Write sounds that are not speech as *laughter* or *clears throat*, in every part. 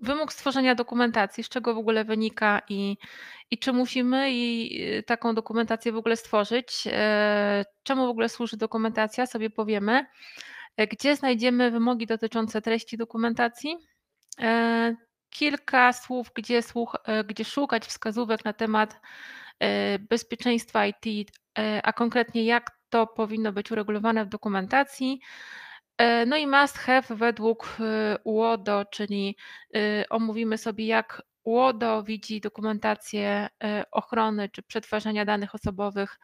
wymóg stworzenia dokumentacji, z czego w ogóle wynika i, i czy musimy i y, taką dokumentację w ogóle stworzyć, e, czemu w ogóle służy dokumentacja, sobie powiemy, e, gdzie znajdziemy wymogi dotyczące treści dokumentacji, e, kilka słów, gdzie, słuch, gdzie szukać wskazówek na temat bezpieczeństwa IT, a konkretnie jak to powinno być uregulowane w dokumentacji. E, no i must have według UODO, e, czyli e, omówimy sobie, jak UODO widzi dokumentację ochrony czy przetwarzania danych osobowych.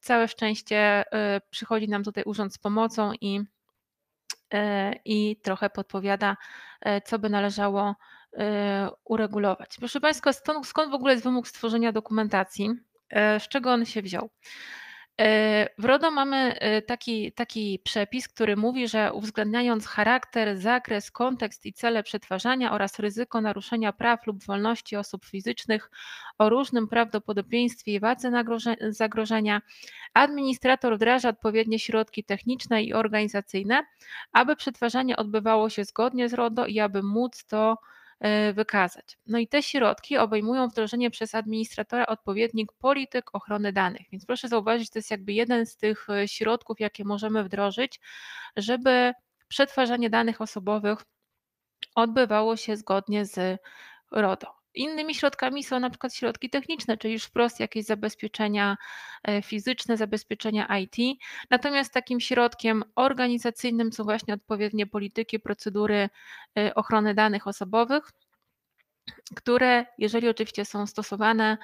Całe szczęście przychodzi nam tutaj urząd z pomocą i, i trochę podpowiada, co by należało uregulować. Proszę Państwa, skąd w ogóle jest wymóg stworzenia dokumentacji? Z czego on się wziął? E, w RODO mamy e, taki, taki przepis, który mówi, że uwzględniając charakter, zakres, kontekst i cele przetwarzania oraz ryzyko naruszenia praw lub wolności osób fizycznych o różnym prawdopodobieństwie i wadze zagrożenia, administrator wdraża odpowiednie środki techniczne i organizacyjne, aby przetwarzanie odbywało się zgodnie z RODO i aby móc to E, wykazać. No i te środki obejmują wdrożenie przez administratora odpowiednik polityk ochrony danych. Więc proszę zauważyć, to jest jakby jeden z tych e, środków, jakie możemy wdrożyć, żeby przetwarzanie danych osobowych odbywało się zgodnie z RODO. Innymi środkami są na przykład środki techniczne, czyli już wprost jakieś zabezpieczenia e, fizyczne, zabezpieczenia IT. Natomiast takim środkiem organizacyjnym są właśnie odpowiednie polityki, procedury e, ochrony danych osobowych, które, jeżeli oczywiście są stosowane,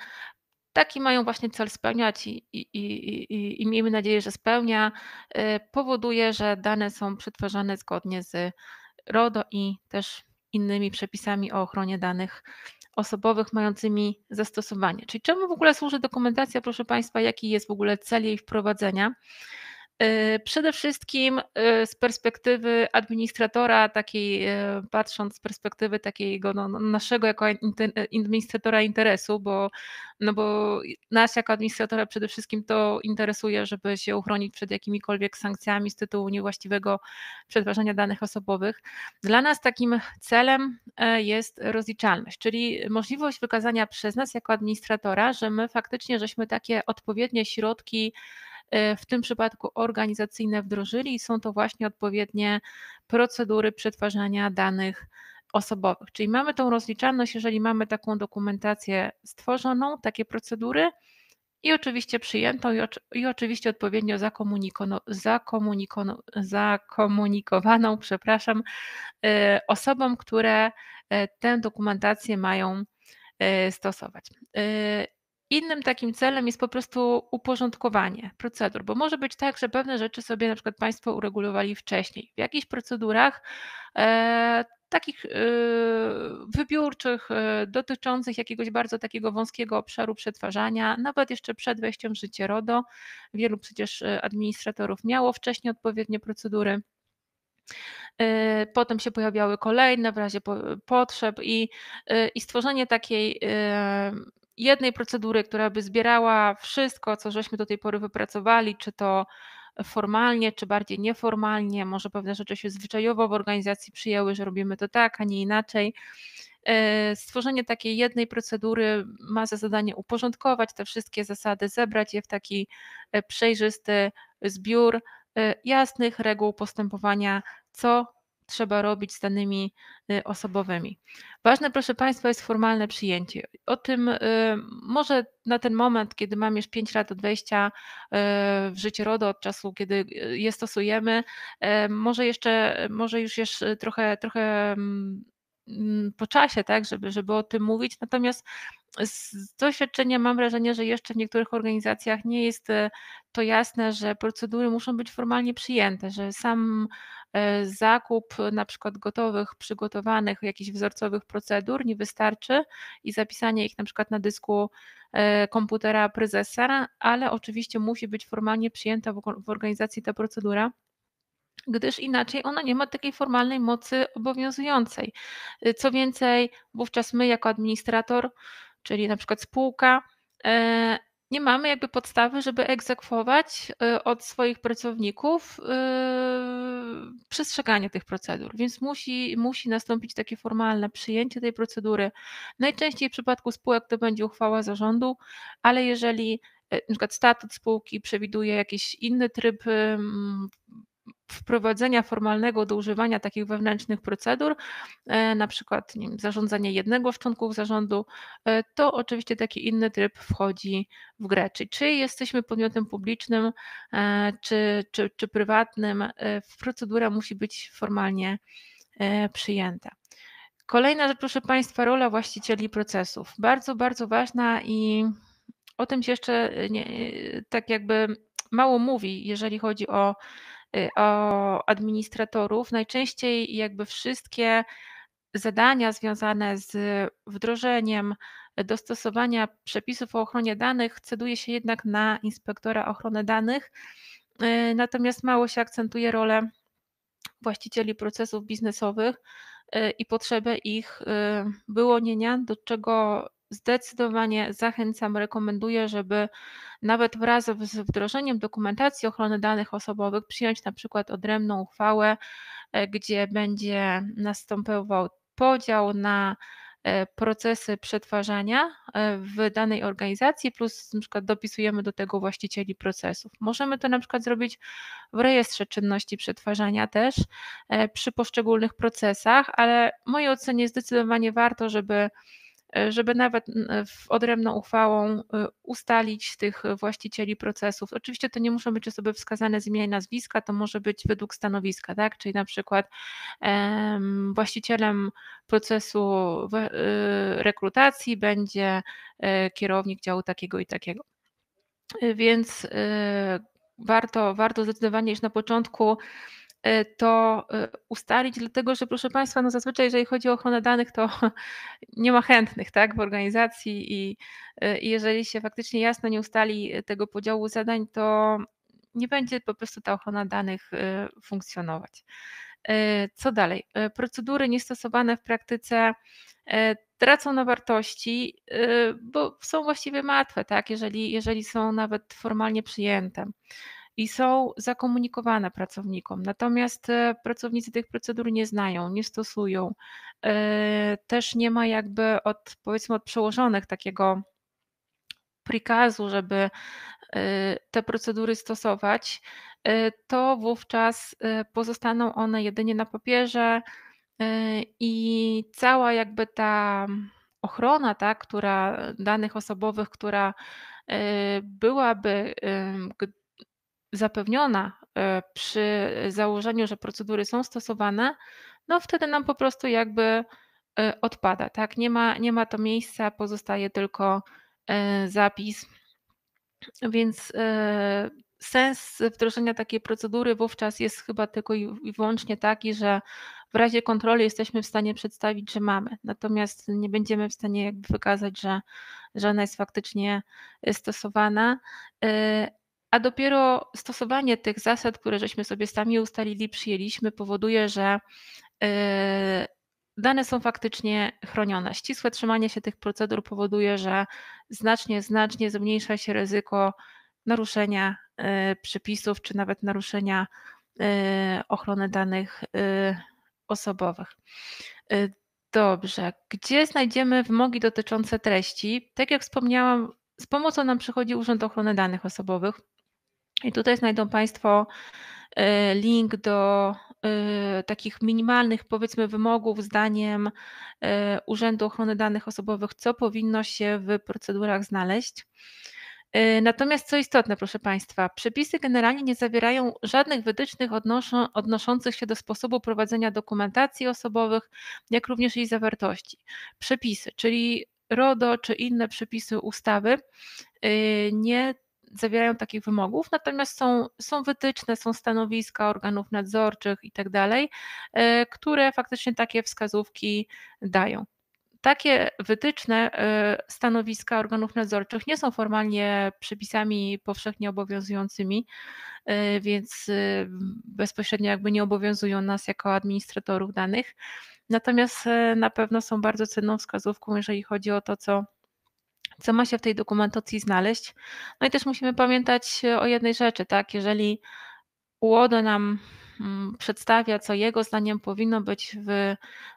taki mają właśnie cel spełniać i, i, i, i, miejmy nadzieję, że spełnia, e, powoduje, że dane są przetwarzane zgodnie z RODO i też innymi przepisami o ochronie danych osobowych mającymi zastosowanie. Czyli czemu w ogóle służy dokumentacja, proszę Państwa, jaki jest w ogóle cel jej wprowadzenia? Y, przede wszystkim y, z perspektywy administratora, takiej, y, patrząc z perspektywy takiego no, no naszego jako administratora interesu, bo, no bo nas jako administratora przede wszystkim to interesuje, żeby się uchronić przed jakimikolwiek sankcjami z tytułu niewłaściwego przetwarzania danych osobowych. Dla nas takim celem e, jest rozliczalność, czyli możliwość wykazania przez nas jako administratora, że my faktycznie żeśmy takie odpowiednie środki, Y, w tym przypadku organizacyjne wdrożyli i są to właśnie odpowiednie procedury przetwarzania danych osobowych. Czyli mamy tą rozliczalność, jeżeli mamy taką dokumentację stworzoną, takie procedury i oczywiście przyjętą i, oczywiście odpowiednio zakomunikowaną, zakomunikowaną przepraszam, y, osobom, które y, tę dokumentację mają stosować. Innym takim celem jest po prostu uporządkowanie procedur, bo może być tak, że pewne rzeczy sobie na przykład Państwo uregulowali wcześniej. W jakichś procedurach e, takich e, wybiórczych, e, dotyczących jakiegoś bardzo takiego wąskiego obszaru przetwarzania, nawet jeszcze przed wejściem w życie RODO, wielu przecież e, administratorów miało wcześniej odpowiednie procedury. E, potem się pojawiały kolejne w razie potrzeb i, e, i stworzenie takiej jednej procedury, która by zbierała wszystko, co żeśmy do tej pory wypracowali, czy to formalnie, czy bardziej nieformalnie, może pewne rzeczy się zwyczajowo w organizacji przyjęły, że robimy to tak, a nie inaczej. E, stworzenie takiej jednej procedury ma za zadanie uporządkować te wszystkie zasady, zebrać je w taki e, przejrzysty zbiór e, jasnych reguł postępowania, co trzeba robić z danymi y, osobowymi. Ważne, proszę Państwa, jest formalne przyjęcie. O tym y, może na ten moment, kiedy mam już 5 lat od wejścia y, w życie RODO, od czasu, kiedy je stosujemy, może jeszcze, może już jeszcze trochę, trochę mm, mm, po czasie, tak, żeby, żeby o tym mówić. Natomiast z doświadczenia mam wrażenie, że jeszcze w niektórych organizacjach nie jest to jasne, że procedury muszą być formalnie przyjęte, że sam E, zakup na przykład gotowych, przygotowanych jakichś wzorcowych procedur nie wystarczy i zapisanie ich na przykład na dysku e, komputera prezesa, ale oczywiście musi być formalnie przyjęta w organizacji ta procedura, gdyż inaczej ona nie ma takiej formalnej mocy obowiązującej. E, co więcej, wówczas my jako administrator, czyli na przykład spółka, nie mamy jakby podstawy, żeby egzekwować y, od swoich pracowników y, przestrzeganie tych procedur, więc musi, musi nastąpić takie formalne przyjęcie tej procedury. Najczęściej w przypadku spółek to będzie uchwała zarządu, ale jeżeli y, na przykład statut spółki przewiduje jakiś inny tryb wprowadzenia formalnego do używania takich wewnętrznych procedur, e, na przykład nie zarządzanie jednego z członków zarządu, e, to oczywiście taki inny tryb wchodzi w grę. Czyli czy jesteśmy podmiotem publicznym, e, czy, czy, czy prywatnym, procedura musi być formalnie przyjęta. Kolejna rzecz, proszę Państwa, rola właścicieli procesów. Bardzo, bardzo ważna i o tym się jeszcze nie, tak jakby mało mówi, jeżeli chodzi o Y, o administratorów, najczęściej jakby wszystkie zadania związane z wdrożeniem dostosowania przepisów o ochronie danych ceduje się jednak na inspektora ochrony danych, y, natomiast mało się akcentuje rolę właścicieli procesów biznesowych y, i potrzebę ich wyłonienia, do czego zdecydowanie zachęcam, rekomenduję, żeby nawet wraz z wdrożeniem dokumentacji ochrony danych osobowych przyjąć na przykład odrębną uchwałę, e, gdzie będzie następował podział na e, procesy przetwarzania e, w danej organizacji, plus na przykład dopisujemy do tego właścicieli procesów. Możemy to na przykład zrobić w rejestrze czynności przetwarzania też przy poszczególnych procesach, ale w mojej ocenie zdecydowanie warto, żeby E, żeby nawet e, w odrębną uchwałą e, ustalić tych właścicieli procesów. Oczywiście to nie muszą być osoby wskazane z imienia i nazwiska, to może być według stanowiska, tak? Czyli na przykład właścicielem procesu rekrutacji będzie kierownik działu takiego i takiego. Więc warto, warto zdecydowanie już na początku E, to e, ustalić, dlatego że proszę Państwa, no zazwyczaj jeżeli chodzi o ochronę danych, to *laughs* nie ma chętnych tak, w organizacji i, e, i jeżeli się faktycznie jasno nie ustali tego podziału zadań, to nie będzie po prostu ta ochrona danych funkcjonować. Co dalej? Procedury niestosowane w praktyce tracą na wartości, bo są właściwie martwe, tak, jeżeli, jeżeli są nawet formalnie przyjęte i są zakomunikowane pracownikom. Natomiast e, pracownicy tych procedur nie znają, nie stosują. E, też nie ma jakby od powiedzmy od przełożonych takiego prikazu, żeby e, te procedury stosować, to wówczas pozostaną one jedynie na papierze i cała jakby ta ochrona, tak, która danych osobowych, która byłaby, zapewniona e, przy założeniu, że procedury są stosowane, no wtedy nam po prostu jakby e, odpada, tak? Nie ma, nie ma to miejsca, pozostaje tylko e, zapis. Więc sens wdrożenia takiej procedury wówczas jest chyba tylko i wyłącznie taki, że w razie kontroli jesteśmy w stanie przedstawić, że mamy, natomiast nie będziemy w stanie jakby wykazać, że, że ona jest faktycznie stosowana, a dopiero stosowanie tych zasad, które żeśmy sobie sami ustalili, przyjęliśmy, powoduje, że e, dane są faktycznie chronione. Ścisłe trzymanie się tych procedur powoduje, że znacznie, znacznie zmniejsza się ryzyko naruszenia e, przepisów, czy nawet naruszenia e, ochrony danych osobowych. Dobrze, gdzie znajdziemy wymogi dotyczące treści? Tak jak wspomniałam, z pomocą nam przychodzi Urząd Ochrony Danych Osobowych. I tutaj znajdą Państwo e, link do e, takich minimalnych, powiedzmy, wymogów, zdaniem e, Urzędu Ochrony Danych Osobowych, co powinno się w procedurach znaleźć. Natomiast co istotne, proszę Państwa, przepisy generalnie nie zawierają żadnych wytycznych odnoszących się do sposobu prowadzenia dokumentacji osobowych, jak również jej zawartości. Przepisy, czyli RODO czy inne przepisy ustawy, nie zawierają takich wymogów, natomiast są, są wytyczne, są stanowiska organów nadzorczych i tak dalej, e, które faktycznie takie wskazówki dają. Takie wytyczne e, stanowiska organów nadzorczych nie są formalnie przepisami powszechnie obowiązującymi, e, więc bezpośrednio jakby nie obowiązują nas jako administratorów danych. Natomiast na pewno są bardzo cenną wskazówką, jeżeli chodzi o to, co co ma się w tej dokumentacji znaleźć. No i też musimy pamiętać e, o jednej rzeczy, tak? Jeżeli UODO nam mm, przedstawia, co jego zdaniem powinno być w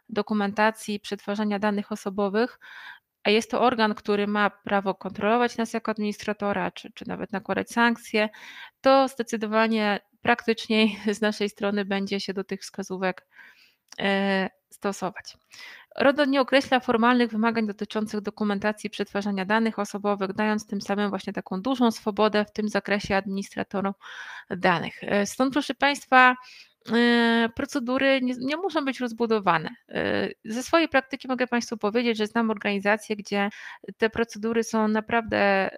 dokumentacji przetwarzania danych osobowych, a jest to organ, który ma prawo kontrolować nas jako administratora, czy, czy nawet nakładać sankcje, to zdecydowanie praktyczniej *laughs* z naszej strony będzie się do tych wskazówek e, stosować. RODO nie określa formalnych wymagań dotyczących dokumentacji przetwarzania danych osobowych, dając tym samym właśnie taką dużą swobodę w tym zakresie administratorom danych. E, stąd, proszę Państwa, e, procedury nie, nie, muszą być rozbudowane. E, ze swojej praktyki mogę Państwu powiedzieć, że znam organizacje, gdzie te procedury są naprawdę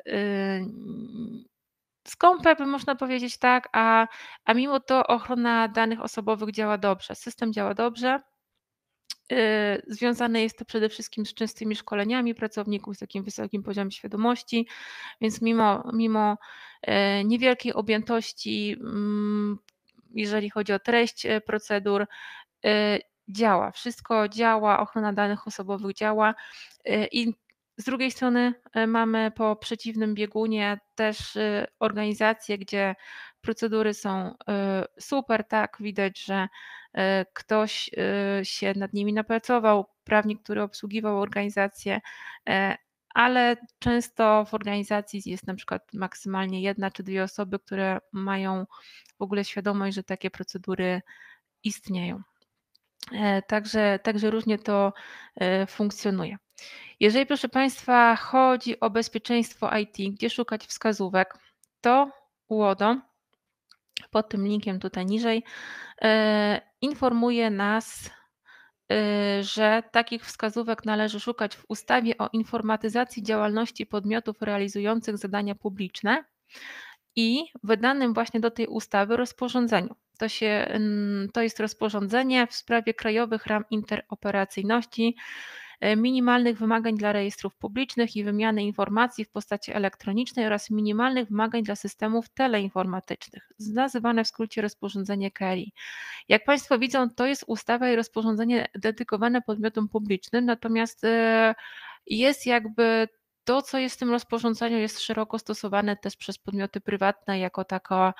skąpe, by można powiedzieć tak, a, a mimo to ochrona danych osobowych działa dobrze, system działa dobrze. Y, związane jest to przede wszystkim z częstymi szkoleniami pracowników, z takim wysokim poziomem świadomości, więc mimo, mimo y, niewielkiej objętości, mm, jeżeli chodzi o treść y, procedur, działa. Wszystko działa, ochrona danych osobowych działa i z drugiej strony mamy po przeciwnym biegunie też organizacje, gdzie procedury są y, super, tak, widać, że y, ktoś y, się nad nimi napracował, prawnik, który obsługiwał organizację, e, ale często w organizacji jest na przykład maksymalnie jedna czy dwie osoby, które mają w ogóle świadomość, że takie procedury istnieją. E, także, także różnie to e, funkcjonuje. Jeżeli, proszę Państwa, chodzi o bezpieczeństwo IT, gdzie szukać wskazówek, to UODO pod tym linkiem tutaj niżej, e, informuje nas, e, że takich wskazówek należy szukać w ustawie o informatyzacji działalności podmiotów realizujących zadania publiczne i wydanym właśnie do tej ustawy rozporządzeniu. To, się, to jest rozporządzenie w sprawie krajowych ram interoperacyjności E, minimalnych wymagań dla rejestrów publicznych i wymiany informacji w postaci elektronicznej oraz minimalnych wymagań dla systemów teleinformatycznych, nazywane w skrócie rozporządzenie KELI. Jak Państwo widzą, to jest ustawa i rozporządzenie dedykowane podmiotom publicznym, natomiast e, jest jakby to, co jest w tym rozporządzeniu, jest szeroko stosowane też przez podmioty prywatne jako taka,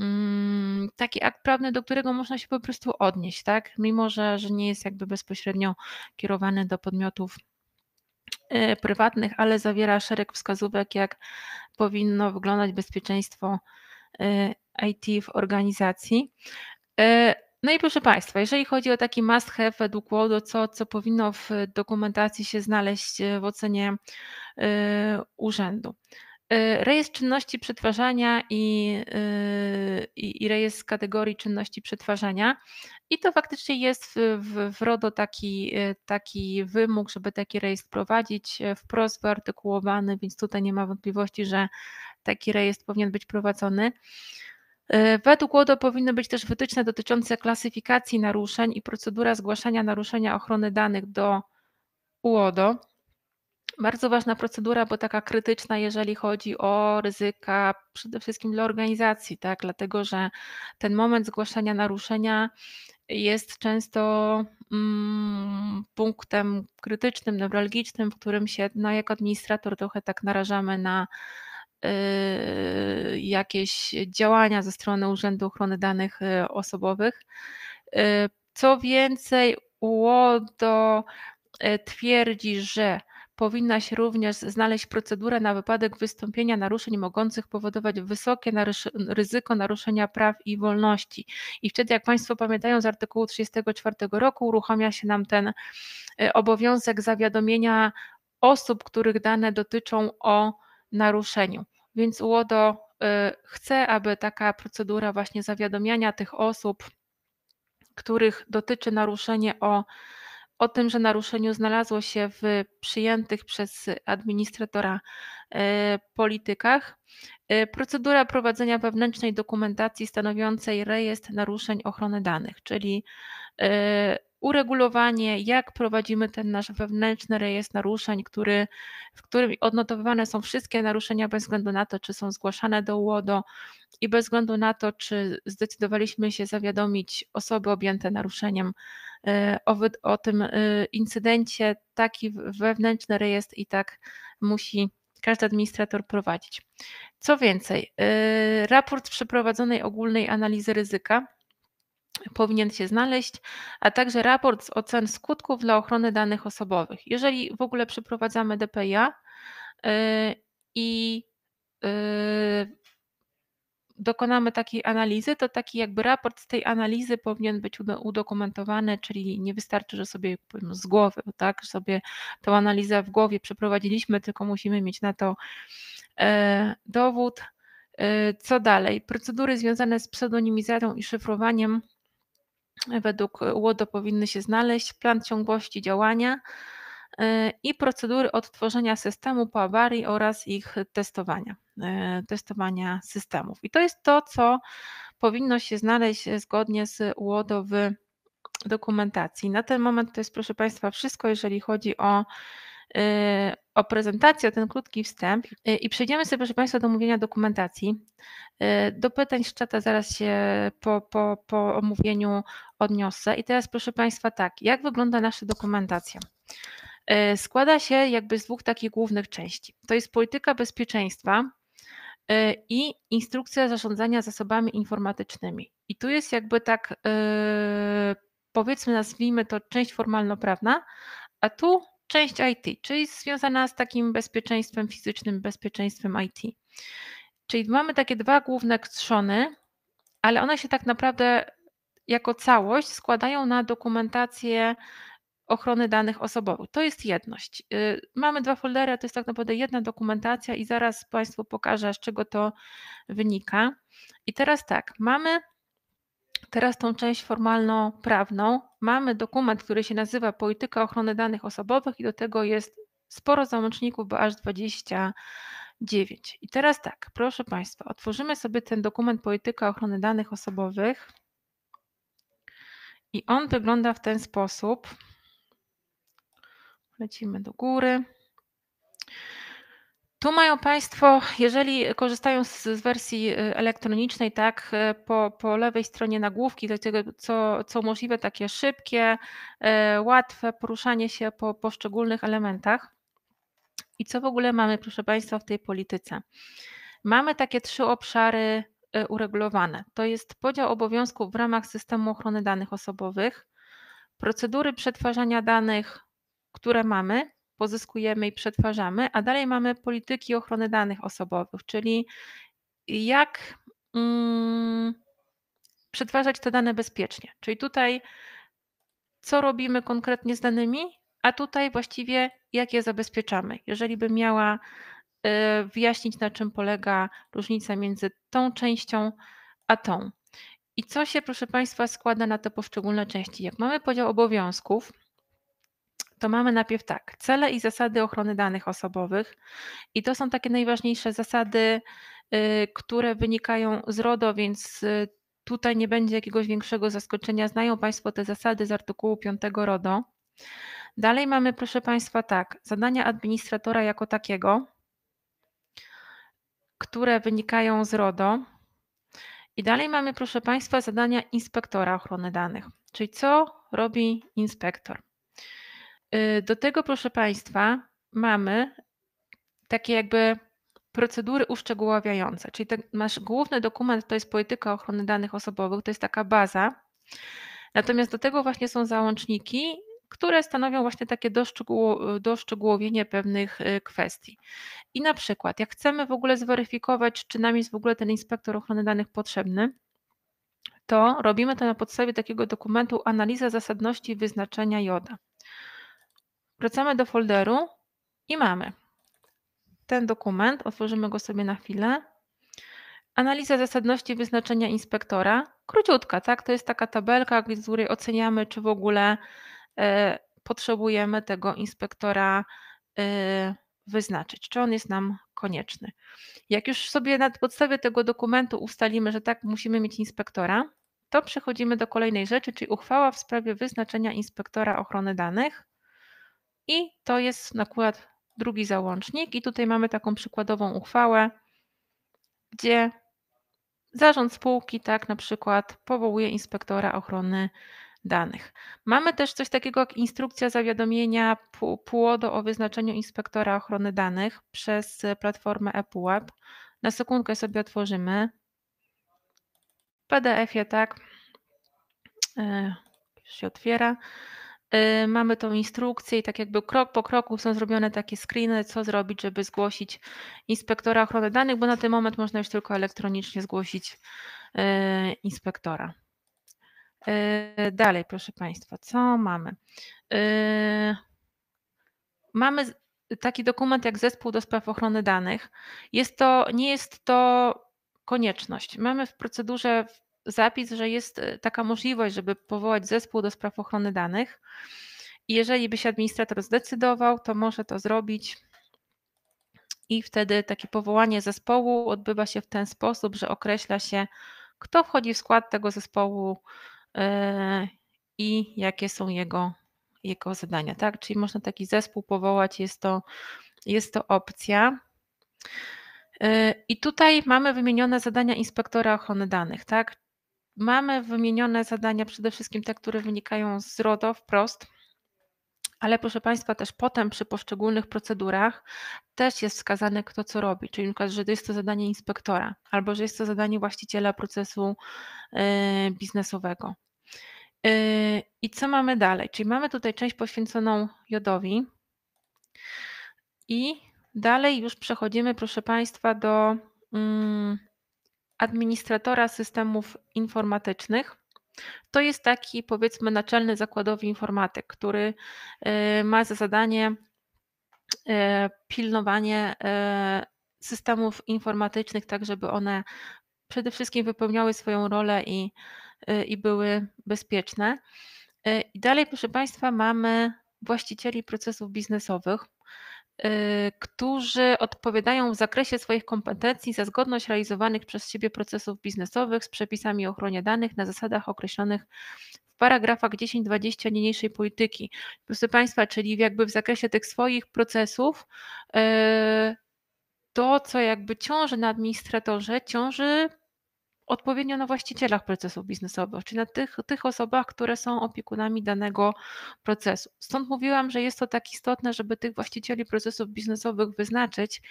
mm, taki akt prawny, do którego można się po prostu odnieść, tak? Mimo, że, że nie jest jakby bezpośrednio kierowany do podmiotów e, prywatnych, ale zawiera szereg wskazówek, jak powinno wyglądać bezpieczeństwo e, IT w organizacji. E, no i proszę Państwa, jeżeli chodzi o taki must have według WODO, co, co powinno w dokumentacji się znaleźć w ocenie Y, urzędu. Y, rejestr czynności przetwarzania i, y, i, i, rejestr kategorii czynności przetwarzania. I to faktycznie jest w, w, w, RODO taki, taki wymóg, żeby taki rejestr prowadzić, e, wprost wyartykułowany, więc tutaj nie ma wątpliwości, że taki rejestr powinien być prowadzony. Według UODO powinny być też wytyczne dotyczące klasyfikacji naruszeń i procedura zgłaszania naruszenia ochrony danych do UODO. Bardzo ważna procedura, bo taka krytyczna, jeżeli chodzi o ryzyka przede wszystkim dla organizacji, tak? Dlatego, że ten moment zgłaszania naruszenia jest często mm, punktem krytycznym, newralgicznym, w którym się no, jako administrator trochę tak narażamy na y, jakieś działania ze strony Urzędu Ochrony Danych y, Osobowych. Y, co więcej, UODO y, twierdzi, że powinna się również znaleźć procedura na wypadek wystąpienia naruszeń mogących powodować wysokie ryzyko naruszenia praw i wolności. I wtedy, jak Państwo pamiętają, z artykułu 34 roku uruchamia się nam ten e, obowiązek zawiadomienia osób, których dane dotyczą o naruszeniu. Więc UODO e, chce, aby taka procedura właśnie zawiadomiania tych osób, których dotyczy naruszenie o o tym, że naruszeniu znalazło się w przyjętych przez administratora e, politykach. E, procedura prowadzenia wewnętrznej dokumentacji stanowiącej rejestr naruszeń ochrony danych, czyli e, uregulowanie, jak prowadzimy ten nasz wewnętrzny rejestr naruszeń, który, w którym odnotowywane są wszystkie naruszenia bez względu na to, czy są zgłaszane do UODO i bez względu na to, czy zdecydowaliśmy się zawiadomić osoby objęte naruszeniem E, o, o tym e, incydencie. Taki wewnętrzny rejestr i tak musi każdy administrator prowadzić. Co więcej, e, raport przeprowadzonej ogólnej analizy ryzyka powinien się znaleźć, a także raport z ocen skutków dla ochrony danych osobowych. Jeżeli w ogóle przeprowadzamy DPIA i dokonamy takiej analizy, to taki jakby raport z tej analizy powinien być udokumentowany, czyli nie wystarczy, że sobie powiem, z głowy, tak, że sobie tą analizę w głowie przeprowadziliśmy, tylko musimy mieć na to e, dowód. E, co dalej? Procedury związane z pseudonimizacją i szyfrowaniem e, według UODO powinny się znaleźć, plan ciągłości działania i procedury odtworzenia systemu po awarii oraz ich testowania. E, testowania systemów. I to jest to, co powinno się znaleźć e, zgodnie z UODO w dokumentacji. Na ten moment to jest, proszę Państwa, wszystko, jeżeli chodzi o, e, o prezentację, o ten krótki wstęp. I przejdziemy sobie, proszę Państwa, do omówienia dokumentacji. Do pytań z czata zaraz się po, po, po omówieniu odniosę. I teraz, proszę Państwa, tak, jak wygląda nasza dokumentacja? Składa się jakby z dwóch takich głównych części. To jest polityka bezpieczeństwa, Y, i instrukcja zarządzania zasobami informatycznymi. I tu jest jakby tak, y, powiedzmy, nazwijmy to część formalno-prawna, a tu część IT, czyli związana z takim bezpieczeństwem fizycznym, bezpieczeństwem IT. Czyli mamy takie dwa główne trzony, ale one się tak naprawdę jako całość składają na dokumentację ochrony danych osobowych. To jest jedność. Y, mamy dwa foldery, to jest tak naprawdę jedna dokumentacja i zaraz Państwu pokażę, z czego to wynika. I teraz tak, mamy teraz tą część formalno-prawną. Mamy dokument, który się nazywa Polityka Ochrony Danych Osobowych i do tego jest sporo załączników, bo aż 29. I teraz tak, proszę Państwa, otworzymy sobie ten dokument Polityka Ochrony Danych Osobowych i on wygląda w ten sposób. Lecimy do góry. Tu mają Państwo, jeżeli korzystają z, z wersji y, elektronicznej, tak, y, po, po lewej stronie nagłówki, do tego, co, co możliwe, takie szybkie, y, łatwe poruszanie się po poszczególnych elementach. I co w ogóle mamy, proszę Państwa, w tej polityce? Mamy takie trzy obszary uregulowane. To jest podział obowiązków w ramach systemu ochrony danych osobowych, procedury przetwarzania danych, które mamy, pozyskujemy i przetwarzamy, a dalej mamy polityki ochrony danych osobowych, czyli jak mm, przetwarzać te dane bezpiecznie. Czyli tutaj, co robimy konkretnie z danymi, a tutaj właściwie jak je zabezpieczamy. Jeżeli bym miała y, wyjaśnić, na czym polega różnica między tą częścią a tą. I co się, proszę Państwa, składa na te poszczególne części? Jak mamy podział obowiązków, to mamy najpierw tak, cele i zasady ochrony danych osobowych, i to są takie najważniejsze zasady, y, które wynikają z RODO, więc y, tutaj nie będzie jakiegoś większego zaskoczenia. Znają Państwo te zasady z artykułu 5 RODO. Dalej mamy, proszę Państwa, tak, zadania administratora jako takiego, które wynikają z RODO. I dalej mamy, proszę Państwa, zadania inspektora ochrony danych, czyli co robi inspektor. Y, do tego, proszę Państwa, mamy takie jakby procedury uszczegóławiające, czyli ten nasz główny dokument to jest polityka ochrony danych osobowych, to jest taka baza. Natomiast do tego właśnie są załączniki, które stanowią właśnie takie doszczegółowienie pewnych y, kwestii. I na przykład, jak chcemy w ogóle zweryfikować, czy nam jest w ogóle ten inspektor ochrony danych potrzebny, to robimy to na podstawie takiego dokumentu analiza zasadności wyznaczenia joda. Wracamy do folderu i mamy ten dokument. Otworzymy go sobie na chwilę. Analiza zasadności wyznaczenia inspektora. Króciutka, tak? To jest taka tabelka, z której oceniamy, czy w ogóle y, potrzebujemy tego inspektora y, wyznaczyć, czy on jest nam konieczny. Jak już sobie na podstawie tego dokumentu ustalimy, że tak musimy mieć inspektora, to przechodzimy do kolejnej rzeczy, czyli uchwała w sprawie wyznaczenia inspektora ochrony danych. I to jest nakład drugi załącznik. I tutaj mamy taką przykładową uchwałę, gdzie zarząd spółki, tak na przykład, powołuje inspektora ochrony danych. Mamy też coś takiego jak instrukcja zawiadomienia PŁODO o wyznaczeniu inspektora ochrony danych przez platformę ePUAP. Na sekundkę sobie otworzymy. W PDF-ie, tak, e, już się otwiera. Y, mamy tą instrukcję i tak jakby krok po kroku są zrobione takie screeny, co zrobić, żeby zgłosić inspektora ochrony danych, bo na ten moment można już tylko elektronicznie zgłosić y, inspektora. Y, dalej, proszę Państwa, co mamy? Mamy taki dokument jak zespół do spraw ochrony danych. Jest to, nie jest to konieczność. Mamy w procedurze zapis, że jest e, taka możliwość, żeby powołać zespół do spraw ochrony danych. I jeżeli by się administrator zdecydował, to może to zrobić. I wtedy takie powołanie zespołu odbywa się w ten sposób, że określa się, kto wchodzi w skład tego zespołu e, i jakie są jego, jego zadania. Tak? Czyli można taki zespół powołać, jest to, jest to opcja. E, I tutaj mamy wymienione zadania inspektora ochrony danych, tak? Mamy wymienione zadania, przede wszystkim te, które wynikają z RODO wprost, ale proszę Państwa, też potem przy poszczególnych procedurach też jest wskazane, kto co robi, czyli np. że to jest to zadanie inspektora albo że jest to zadanie właściciela procesu y, biznesowego. Y, I co mamy dalej? Czyli mamy tutaj część poświęconą jodowi i dalej już przechodzimy, proszę Państwa, do. Mm, administratora systemów informatycznych. To jest taki, powiedzmy, naczelny zakładowy informatyk, który y, ma za zadanie y, pilnowanie y, systemów informatycznych, tak żeby one przede wszystkim wypełniały swoją rolę i, i były bezpieczne. I dalej, proszę Państwa, mamy właścicieli procesów biznesowych. Y, którzy odpowiadają w zakresie swoich kompetencji za zgodność realizowanych przez siebie procesów biznesowych z przepisami o ochronie danych na zasadach określonych w paragrafach 10-20 niniejszej polityki. Proszę Państwa, czyli jakby w zakresie tych swoich procesów y, to, co jakby ciąży na administratorze, ciąży odpowiednio na właścicielach procesów biznesowych, czyli na tych, tych osobach, które są opiekunami danego procesu. Stąd mówiłam, że jest to tak istotne, żeby tych właścicieli procesów biznesowych wyznaczyć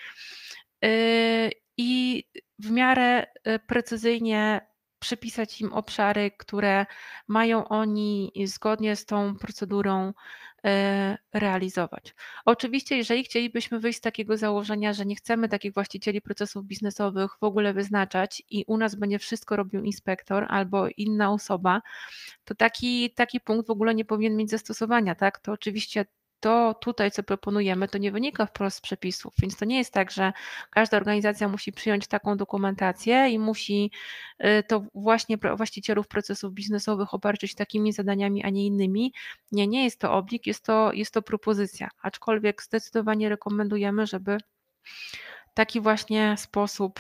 y, i w miarę y, precyzyjnie przypisać im obszary, które mają oni zgodnie z tą procedurą E, realizować. Oczywiście, jeżeli chcielibyśmy wyjść z takiego założenia, że nie chcemy takich właścicieli procesów biznesowych w ogóle wyznaczać i u nas będzie wszystko robił inspektor albo inna osoba, to taki, taki punkt w ogóle nie powinien mieć zastosowania, tak? To oczywiście to tutaj, co proponujemy, to nie wynika wprost z przepisów, więc to nie jest tak, że każda organizacja musi przyjąć taką dokumentację i musi y, to właśnie właścicielów procesów biznesowych obarczyć takimi zadaniami, a nie innymi. Nie, nie jest to oblik, jest to, jest to propozycja, aczkolwiek zdecydowanie rekomendujemy, żeby taki właśnie sposób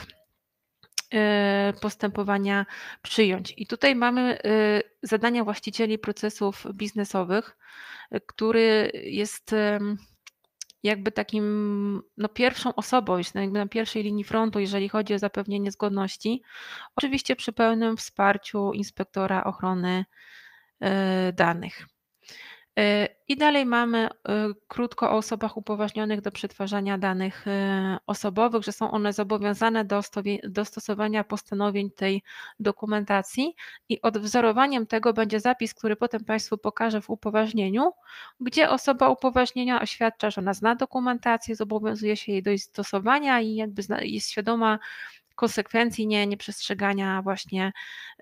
Y, postępowania przyjąć. I tutaj mamy y, zadania właścicieli procesów biznesowych, który jest jakby takim no, pierwszą osobą, jest jakby na pierwszej linii frontu, jeżeli chodzi o zapewnienie zgodności, oczywiście przy pełnym wsparciu inspektora ochrony y, danych. Y, I dalej mamy y, krótko o osobach upoważnionych do przetwarzania danych y, osobowych, że są one zobowiązane do, stosowania postanowień tej dokumentacji i odwzorowaniem tego będzie zapis, który potem Państwu pokażę w upoważnieniu, gdzie osoba upoważnienia oświadcza, że ona zna dokumentację, zobowiązuje się jej do jej stosowania i jakby jest świadoma konsekwencji nie, nieprzestrzegania właśnie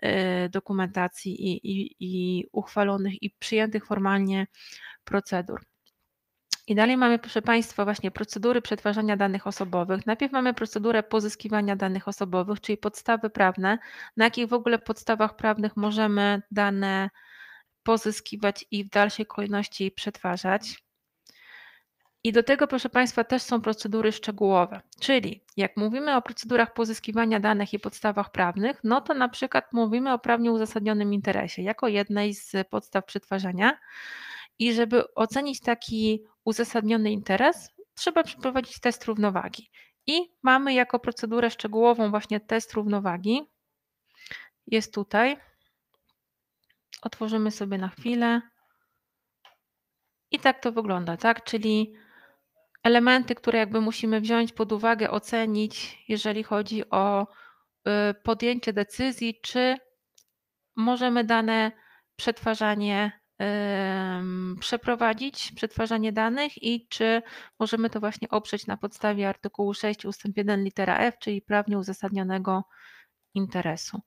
y, dokumentacji i, i, i uchwalonych i przyjętych formalnie procedur. I dalej mamy, proszę Państwa, właśnie procedury przetwarzania danych osobowych. Najpierw mamy procedurę pozyskiwania danych osobowych, czyli podstawy prawne, na jakich w ogóle podstawach prawnych możemy dane pozyskiwać i w dalszej kolejności przetwarzać. I do tego, proszę Państwa, też są procedury szczegółowe. Czyli jak mówimy o procedurach pozyskiwania danych i podstawach prawnych, no to na przykład mówimy o prawnie uzasadnionym interesie jako jednej z podstaw przetwarzania. I żeby ocenić taki uzasadniony interes, trzeba przeprowadzić test równowagi. I mamy jako procedurę szczegółową właśnie test równowagi. Jest tutaj. Otworzymy sobie na chwilę. I tak to wygląda, tak? Czyli elementy, które jakby musimy wziąć pod uwagę, ocenić, jeżeli chodzi o y, podjęcie decyzji, czy możemy dane przetwarzanie przeprowadzić, przetwarzanie danych i czy możemy to właśnie oprzeć na podstawie artykułu 6 ust. 1 litera F, czyli prawnie uzasadnionego interesu.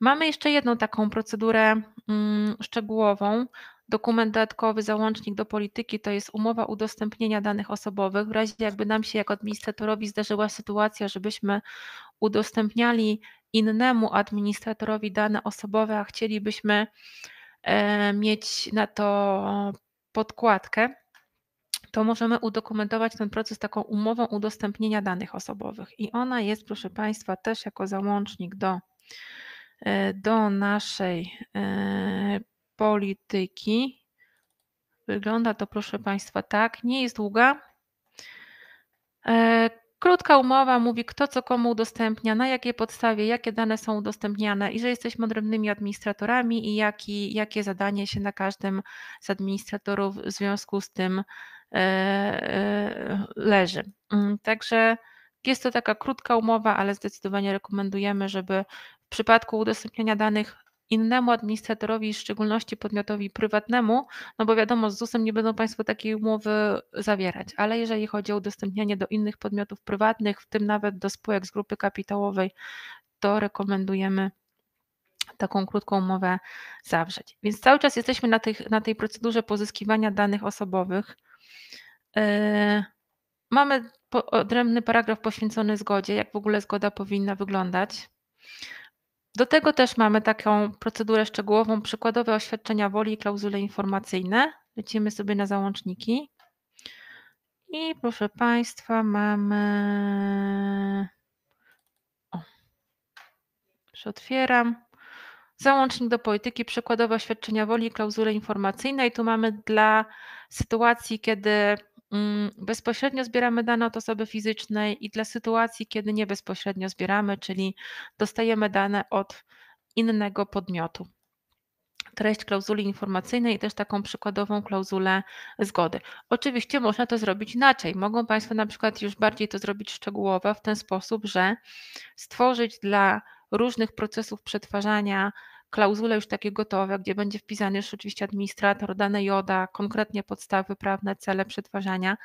Mamy jeszcze jedną taką procedurę mm, szczegółową, dokument dodatkowy, załącznik do polityki to jest umowa udostępnienia danych osobowych. W razie jakby nam się jako administratorowi zdarzyła sytuacja, żebyśmy udostępniali innemu administratorowi dane osobowe, a chcielibyśmy e, mieć na to podkładkę, to możemy udokumentować ten proces taką umową udostępnienia danych osobowych. I ona jest, proszę Państwa, też jako załącznik do, e, do naszej e, polityki. Wygląda to, proszę Państwa, tak. Nie jest długa. E, krótka umowa mówi, kto co komu udostępnia, na jakiej podstawie, jakie dane są udostępniane i że jesteśmy odrębnymi administratorami i jaki, jakie zadanie się na każdym z administratorów w związku z tym e, e, leży. Mm, także jest to taka krótka umowa, ale zdecydowanie rekomendujemy, żeby w przypadku udostępniania danych innemu administratorowi, w szczególności podmiotowi prywatnemu, no bo wiadomo, z ZUS-em nie będą Państwo takiej umowy zawierać, ale jeżeli chodzi o udostępnianie do innych podmiotów prywatnych, w tym nawet do spółek z grupy kapitałowej, to rekomendujemy taką krótką umowę zawrzeć. Więc cały czas jesteśmy na, tych, na tej procedurze pozyskiwania danych osobowych. Yy, mamy odrębny paragraf poświęcony zgodzie, jak w ogóle zgoda powinna wyglądać. Do tego też mamy taką procedurę szczegółową, przykładowe oświadczenia woli i klauzule informacyjne. Lecimy sobie na załączniki. I proszę Państwa, mamy. O, już otwieram. Załącznik do polityki, przykładowe oświadczenia woli i klauzule informacyjne. I tu mamy dla sytuacji, kiedy Mm, bezpośrednio zbieramy dane od osoby fizycznej i dla sytuacji, kiedy nie bezpośrednio zbieramy, czyli dostajemy dane od innego podmiotu. Treść klauzuli informacyjnej i też taką przykładową klauzulę zgody. Oczywiście można to zrobić inaczej. Mogą Państwo na przykład już bardziej to zrobić szczegółowo w ten sposób, że stworzyć dla różnych procesów przetwarzania klauzule już takie gotowe, gdzie będzie wpisany już oczywiście administrator, dane joda, konkretnie podstawy prawne, cele przetwarzania.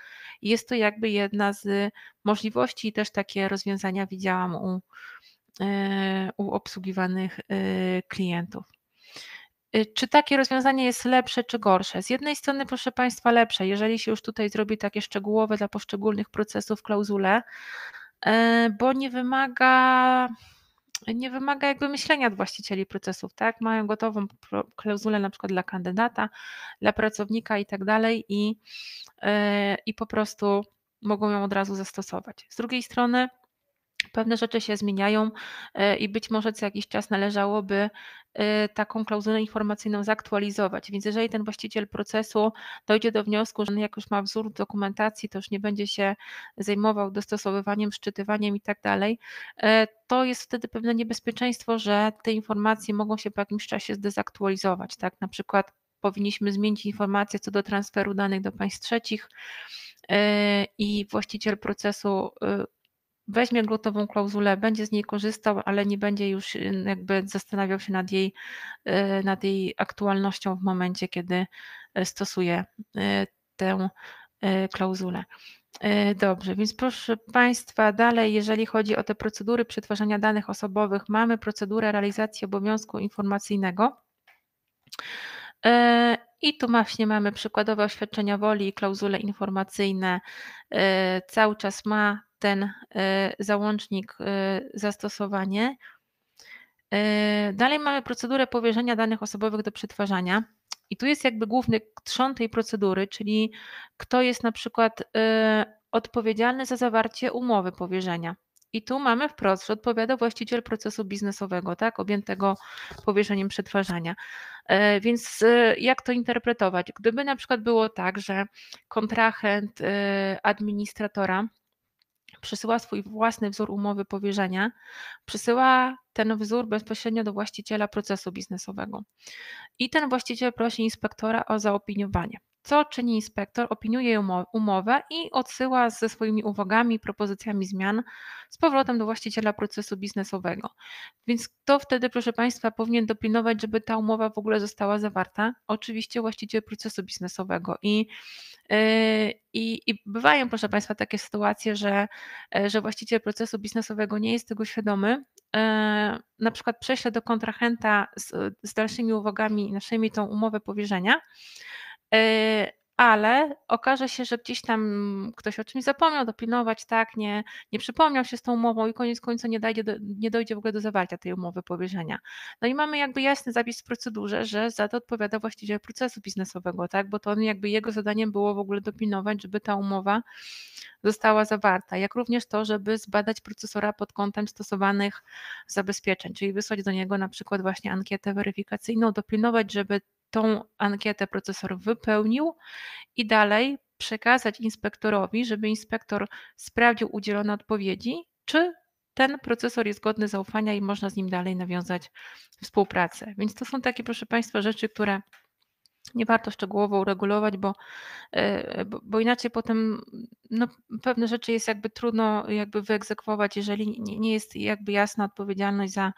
I jest to jakby jedna z możliwości i też takie rozwiązania widziałam u, e, u obsługiwanych e, klientów. E, czy takie rozwiązanie jest lepsze czy gorsze? Z jednej strony, proszę Państwa, lepsze, jeżeli się już tutaj zrobi takie szczegółowe dla poszczególnych procesów klauzule, bo nie wymaga nie wymaga jakby myślenia od właścicieli procesów, tak? Mają gotową klauzulę na przykład dla kandydata, dla pracownika i tak dalej i, e, i po prostu mogą ją od razu zastosować. Z drugiej strony pewne rzeczy się zmieniają e, i być może co jakiś czas należałoby e, taką klauzulę informacyjną zaktualizować. Więc jeżeli ten właściciel procesu dojdzie do wniosku, że jak już ma wzór dokumentacji, to już nie będzie się zajmował dostosowywaniem, szczytywaniem i tak dalej, e, to jest wtedy pewne niebezpieczeństwo, że te informacje mogą się po jakimś czasie zdezaktualizować. Tak, na przykład powinniśmy zmienić informacje co do transferu danych do państw trzecich i właściciel procesu weźmie gotową klauzulę, będzie z niej korzystał, ale nie będzie już y, jakby zastanawiał się nad jej, y, nad jej aktualnością w momencie, kiedy y, stosuje tę klauzulę. Dobrze, więc proszę Państwa, dalej, jeżeli chodzi o te procedury przetwarzania danych osobowych, mamy procedurę realizacji obowiązku informacyjnego. I tu właśnie mamy przykładowe oświadczenia woli i klauzule informacyjne. Cały czas ma ten e, załącznik e, zastosowanie. E, dalej mamy procedurę powierzenia danych osobowych do przetwarzania. I tu jest jakby główny trzon tej procedury, czyli kto jest na przykład odpowiedzialny za zawarcie umowy powierzenia. I tu mamy wprost, że odpowiada właściciel procesu biznesowego, tak, objętego powierzeniem przetwarzania. Więc jak to interpretować? Gdyby na przykład było tak, że kontrahent administratora przesyła swój własny wzór umowy powierzenia, przesyła ten wzór bezpośrednio do właściciela procesu biznesowego. I ten właściciel prosi inspektora o zaopiniowanie. Co czyni inspektor? Opiniuje umowę i odsyła ze swoimi uwagami, propozycjami zmian z powrotem do właściciela procesu biznesowego. Więc kto wtedy, proszę Państwa, powinien dopilnować, żeby ta umowa w ogóle została zawarta? Oczywiście właściciel procesu biznesowego. I Yy, I, I, bywają, proszę Państwa, takie sytuacje, że, e, że właściciel procesu biznesowego nie jest tego świadomy. E, na przykład prześle do kontrahenta z, z dalszymi uwagami naszymi tą umowę powierzenia, e, ale okaże się, że gdzieś tam ktoś o czymś zapomniał dopilnować, tak, nie, nie przypomniał się z tą umową i koniec końców nie, dojdzie do, nie dojdzie w ogóle do zawarcia tej umowy powierzenia. No i mamy jakby jasny zapis w procedurze, że za to odpowiada właściciel procesu biznesowego, tak, bo to on jakby jego zadaniem było w ogóle dopilnować, żeby ta umowa została zawarta, jak również to, żeby zbadać procesora pod kątem stosowanych zabezpieczeń, czyli wysłać do niego na przykład właśnie ankietę weryfikacyjną, dopilnować, żeby tą ankietę procesor wypełnił i dalej przekazać inspektorowi, żeby inspektor sprawdził udzielone odpowiedzi, czy ten procesor jest godny zaufania i można z nim dalej nawiązać współpracę. Więc to są takie, proszę Państwa, rzeczy, które nie warto szczegółowo uregulować, bo, e, bo, bo inaczej potem no, pewne rzeczy jest jakby trudno jakby wyegzekwować, jeżeli nie, nie jest jakby jasna odpowiedzialność za,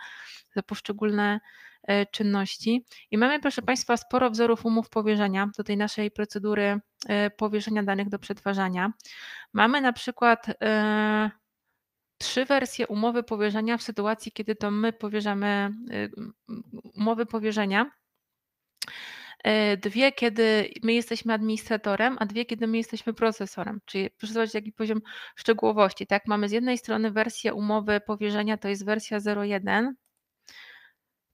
za poszczególne E, czynności. I mamy, proszę Państwa, sporo wzorów umów powierzenia do tej naszej procedury e, powierzenia danych do przetwarzania. Mamy na przykład e, trzy wersje umowy powierzenia w sytuacji, kiedy to my powierzamy umowy powierzenia. Dwie, kiedy my jesteśmy administratorem, a dwie, kiedy my jesteśmy procesorem. Czyli proszę zobaczyć, jaki poziom szczegółowości. Tak, mamy z jednej strony wersję umowy powierzenia, to jest wersja 01,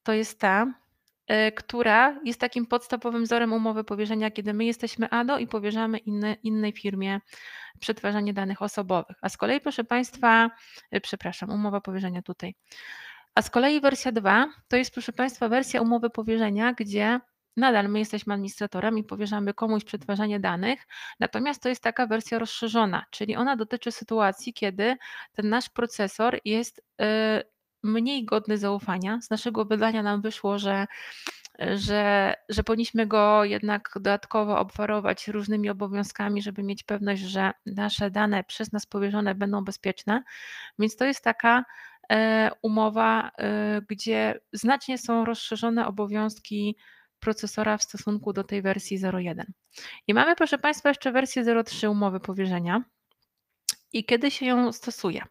to jest ta, y, która jest takim podstawowym wzorem umowy powierzenia, kiedy my jesteśmy ADO i powierzamy innej firmie przetwarzanie danych osobowych. A z kolei, proszę Państwa, y, przepraszam, umowa powierzenia tutaj. A z kolei wersja 2 to jest, proszę Państwa, wersja umowy powierzenia, gdzie nadal my jesteśmy administratorem i powierzamy komuś przetwarzanie danych, natomiast to jest taka wersja rozszerzona, czyli ona dotyczy sytuacji, kiedy ten nasz procesor jest y, mniej godny zaufania. Z naszego badania nam wyszło, że, że, że powinniśmy go jednak dodatkowo obwarować różnymi obowiązkami, żeby mieć pewność, że nasze dane przez nas powierzone będą bezpieczne. Więc to jest taka e, umowa, e, gdzie znacznie są rozszerzone obowiązki procesora w stosunku do tej wersji 01. I mamy, proszę Państwa, jeszcze wersję 03 umowy powierzenia. I kiedy się ją stosuje?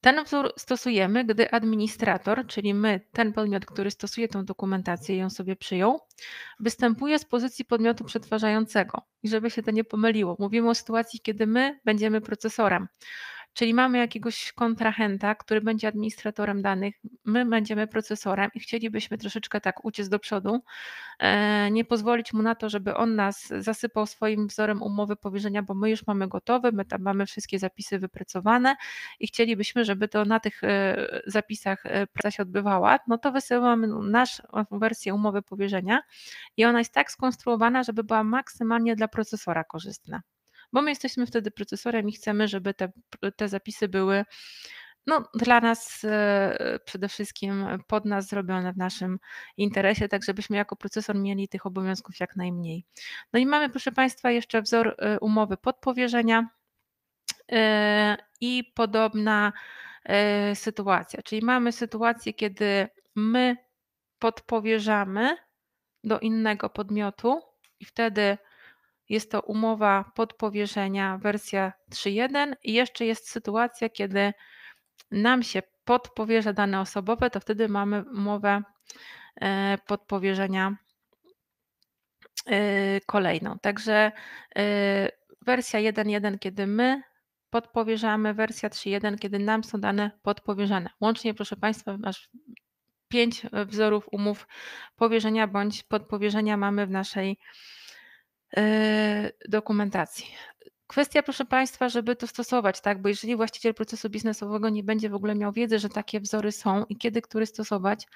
Ten wzór stosujemy, gdy administrator, czyli my, ten podmiot, który stosuje tą dokumentację i ją sobie przyjął, występuje z pozycji podmiotu przetwarzającego. I żeby się to nie pomyliło, mówimy o sytuacji, kiedy my będziemy procesorem. Czyli mamy jakiegoś kontrahenta, który będzie administratorem danych, my będziemy procesorem i chcielibyśmy troszeczkę tak uciec do przodu, e, nie pozwolić mu na to, żeby on nas zasypał swoim wzorem umowy powierzenia, bo my już mamy gotowe, my tam mamy wszystkie zapisy wypracowane i chcielibyśmy, żeby to na tych e, zapisach e, praca się odbywała, no to wysyłamy naszą wersję umowy powierzenia i ona jest tak skonstruowana, żeby była maksymalnie dla procesora korzystna bo my jesteśmy wtedy procesorem i chcemy, żeby te, te zapisy były no, dla nas e, przede wszystkim pod nas zrobione w naszym interesie, tak żebyśmy jako procesor mieli tych obowiązków jak najmniej. No i mamy, proszę Państwa, jeszcze wzór e, umowy podpowierzenia e, i podobna sytuacja. Czyli mamy sytuację, kiedy my podpowierzamy do innego podmiotu i wtedy jest to umowa podpowierzenia wersja 3.1 i jeszcze jest sytuacja, kiedy nam się podpowierza dane osobowe, to wtedy mamy umowę e, podpowierzenia e, kolejną. Także e, wersja 1.1, kiedy my podpowierzamy, wersja 3.1, kiedy nam są dane podpowierzane. Łącznie, proszę Państwa, masz pięć wzorów umów powierzenia bądź podpowierzenia mamy w naszej Y, dokumentacji. Kwestia, proszę Państwa, żeby to stosować, tak? Bo jeżeli właściciel procesu biznesowego nie będzie w ogóle miał wiedzy, że takie wzory są i kiedy który stosować,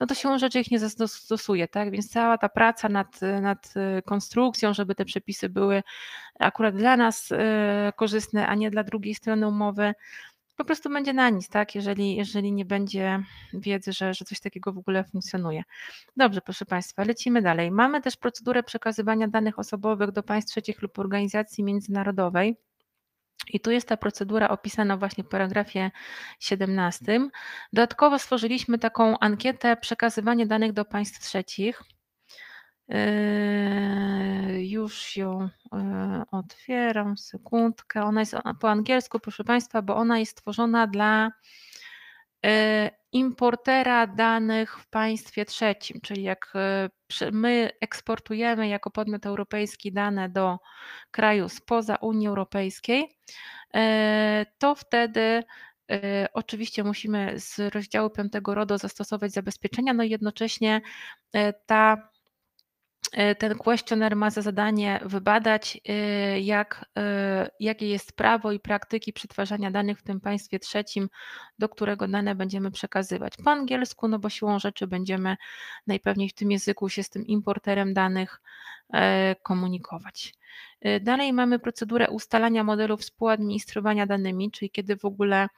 no to siłą rzeczy ich nie zastosuje, tak? Więc cała ta praca nad, nad y, konstrukcją, żeby te przepisy były akurat dla nas y, korzystne, a nie dla drugiej strony umowy, po prostu będzie na nic, tak? Jeżeli, jeżeli nie będzie wiedzy, że, że coś takiego w ogóle funkcjonuje. Dobrze, proszę Państwa, lecimy dalej. Mamy też procedurę przekazywania danych osobowych do państw trzecich lub organizacji międzynarodowej. I tu jest ta procedura opisana właśnie w paragrafie 17. Dodatkowo stworzyliśmy taką ankietę przekazywanie danych do państw trzecich. Eee, już ją e, otwieram, sekundkę. Ona jest po angielsku, proszę Państwa, bo ona jest tworzona dla e, importera danych w państwie trzecim, czyli jak e, my eksportujemy jako podmiot europejski dane do kraju spoza Unii Europejskiej, to wtedy Oczywiście musimy z rozdziału 5 RODO zastosować zabezpieczenia, no i jednocześnie ta E, ten kwestionar ma za zadanie wybadać, e, jak, e, jakie jest prawo i praktyki przetwarzania danych w tym państwie trzecim, do którego dane będziemy przekazywać. Po angielsku, no bo siłą rzeczy będziemy najpewniej w tym języku się z tym importerem danych komunikować. Dalej mamy procedurę ustalania modelu współadministrowania danymi, czyli kiedy w ogóle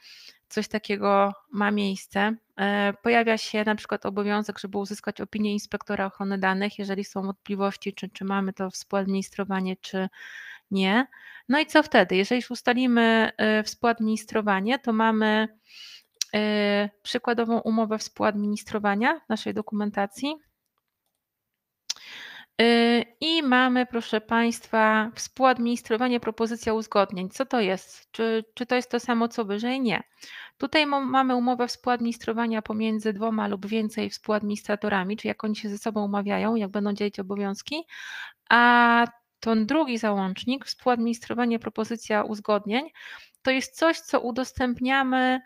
coś takiego ma miejsce. E, pojawia się na przykład obowiązek, żeby uzyskać opinię inspektora ochrony danych, jeżeli są wątpliwości, czy, czy mamy to współadministrowanie, czy nie. No i co wtedy? Jeżeli już ustalimy e, współadministrowanie, to mamy e, przykładową umowę współadministrowania w naszej dokumentacji, Y, I mamy, proszę Państwa, współadministrowanie propozycja uzgodnień. Co to jest? Czy, czy to jest to samo co wyżej? Nie. Tutaj mamy umowę współadministrowania pomiędzy dwoma lub więcej współadministratorami, czy jak oni się ze sobą umawiają, jak będą dzielić obowiązki, a ten drugi załącznik, współadministrowanie propozycja uzgodnień, to jest coś, co udostępniamy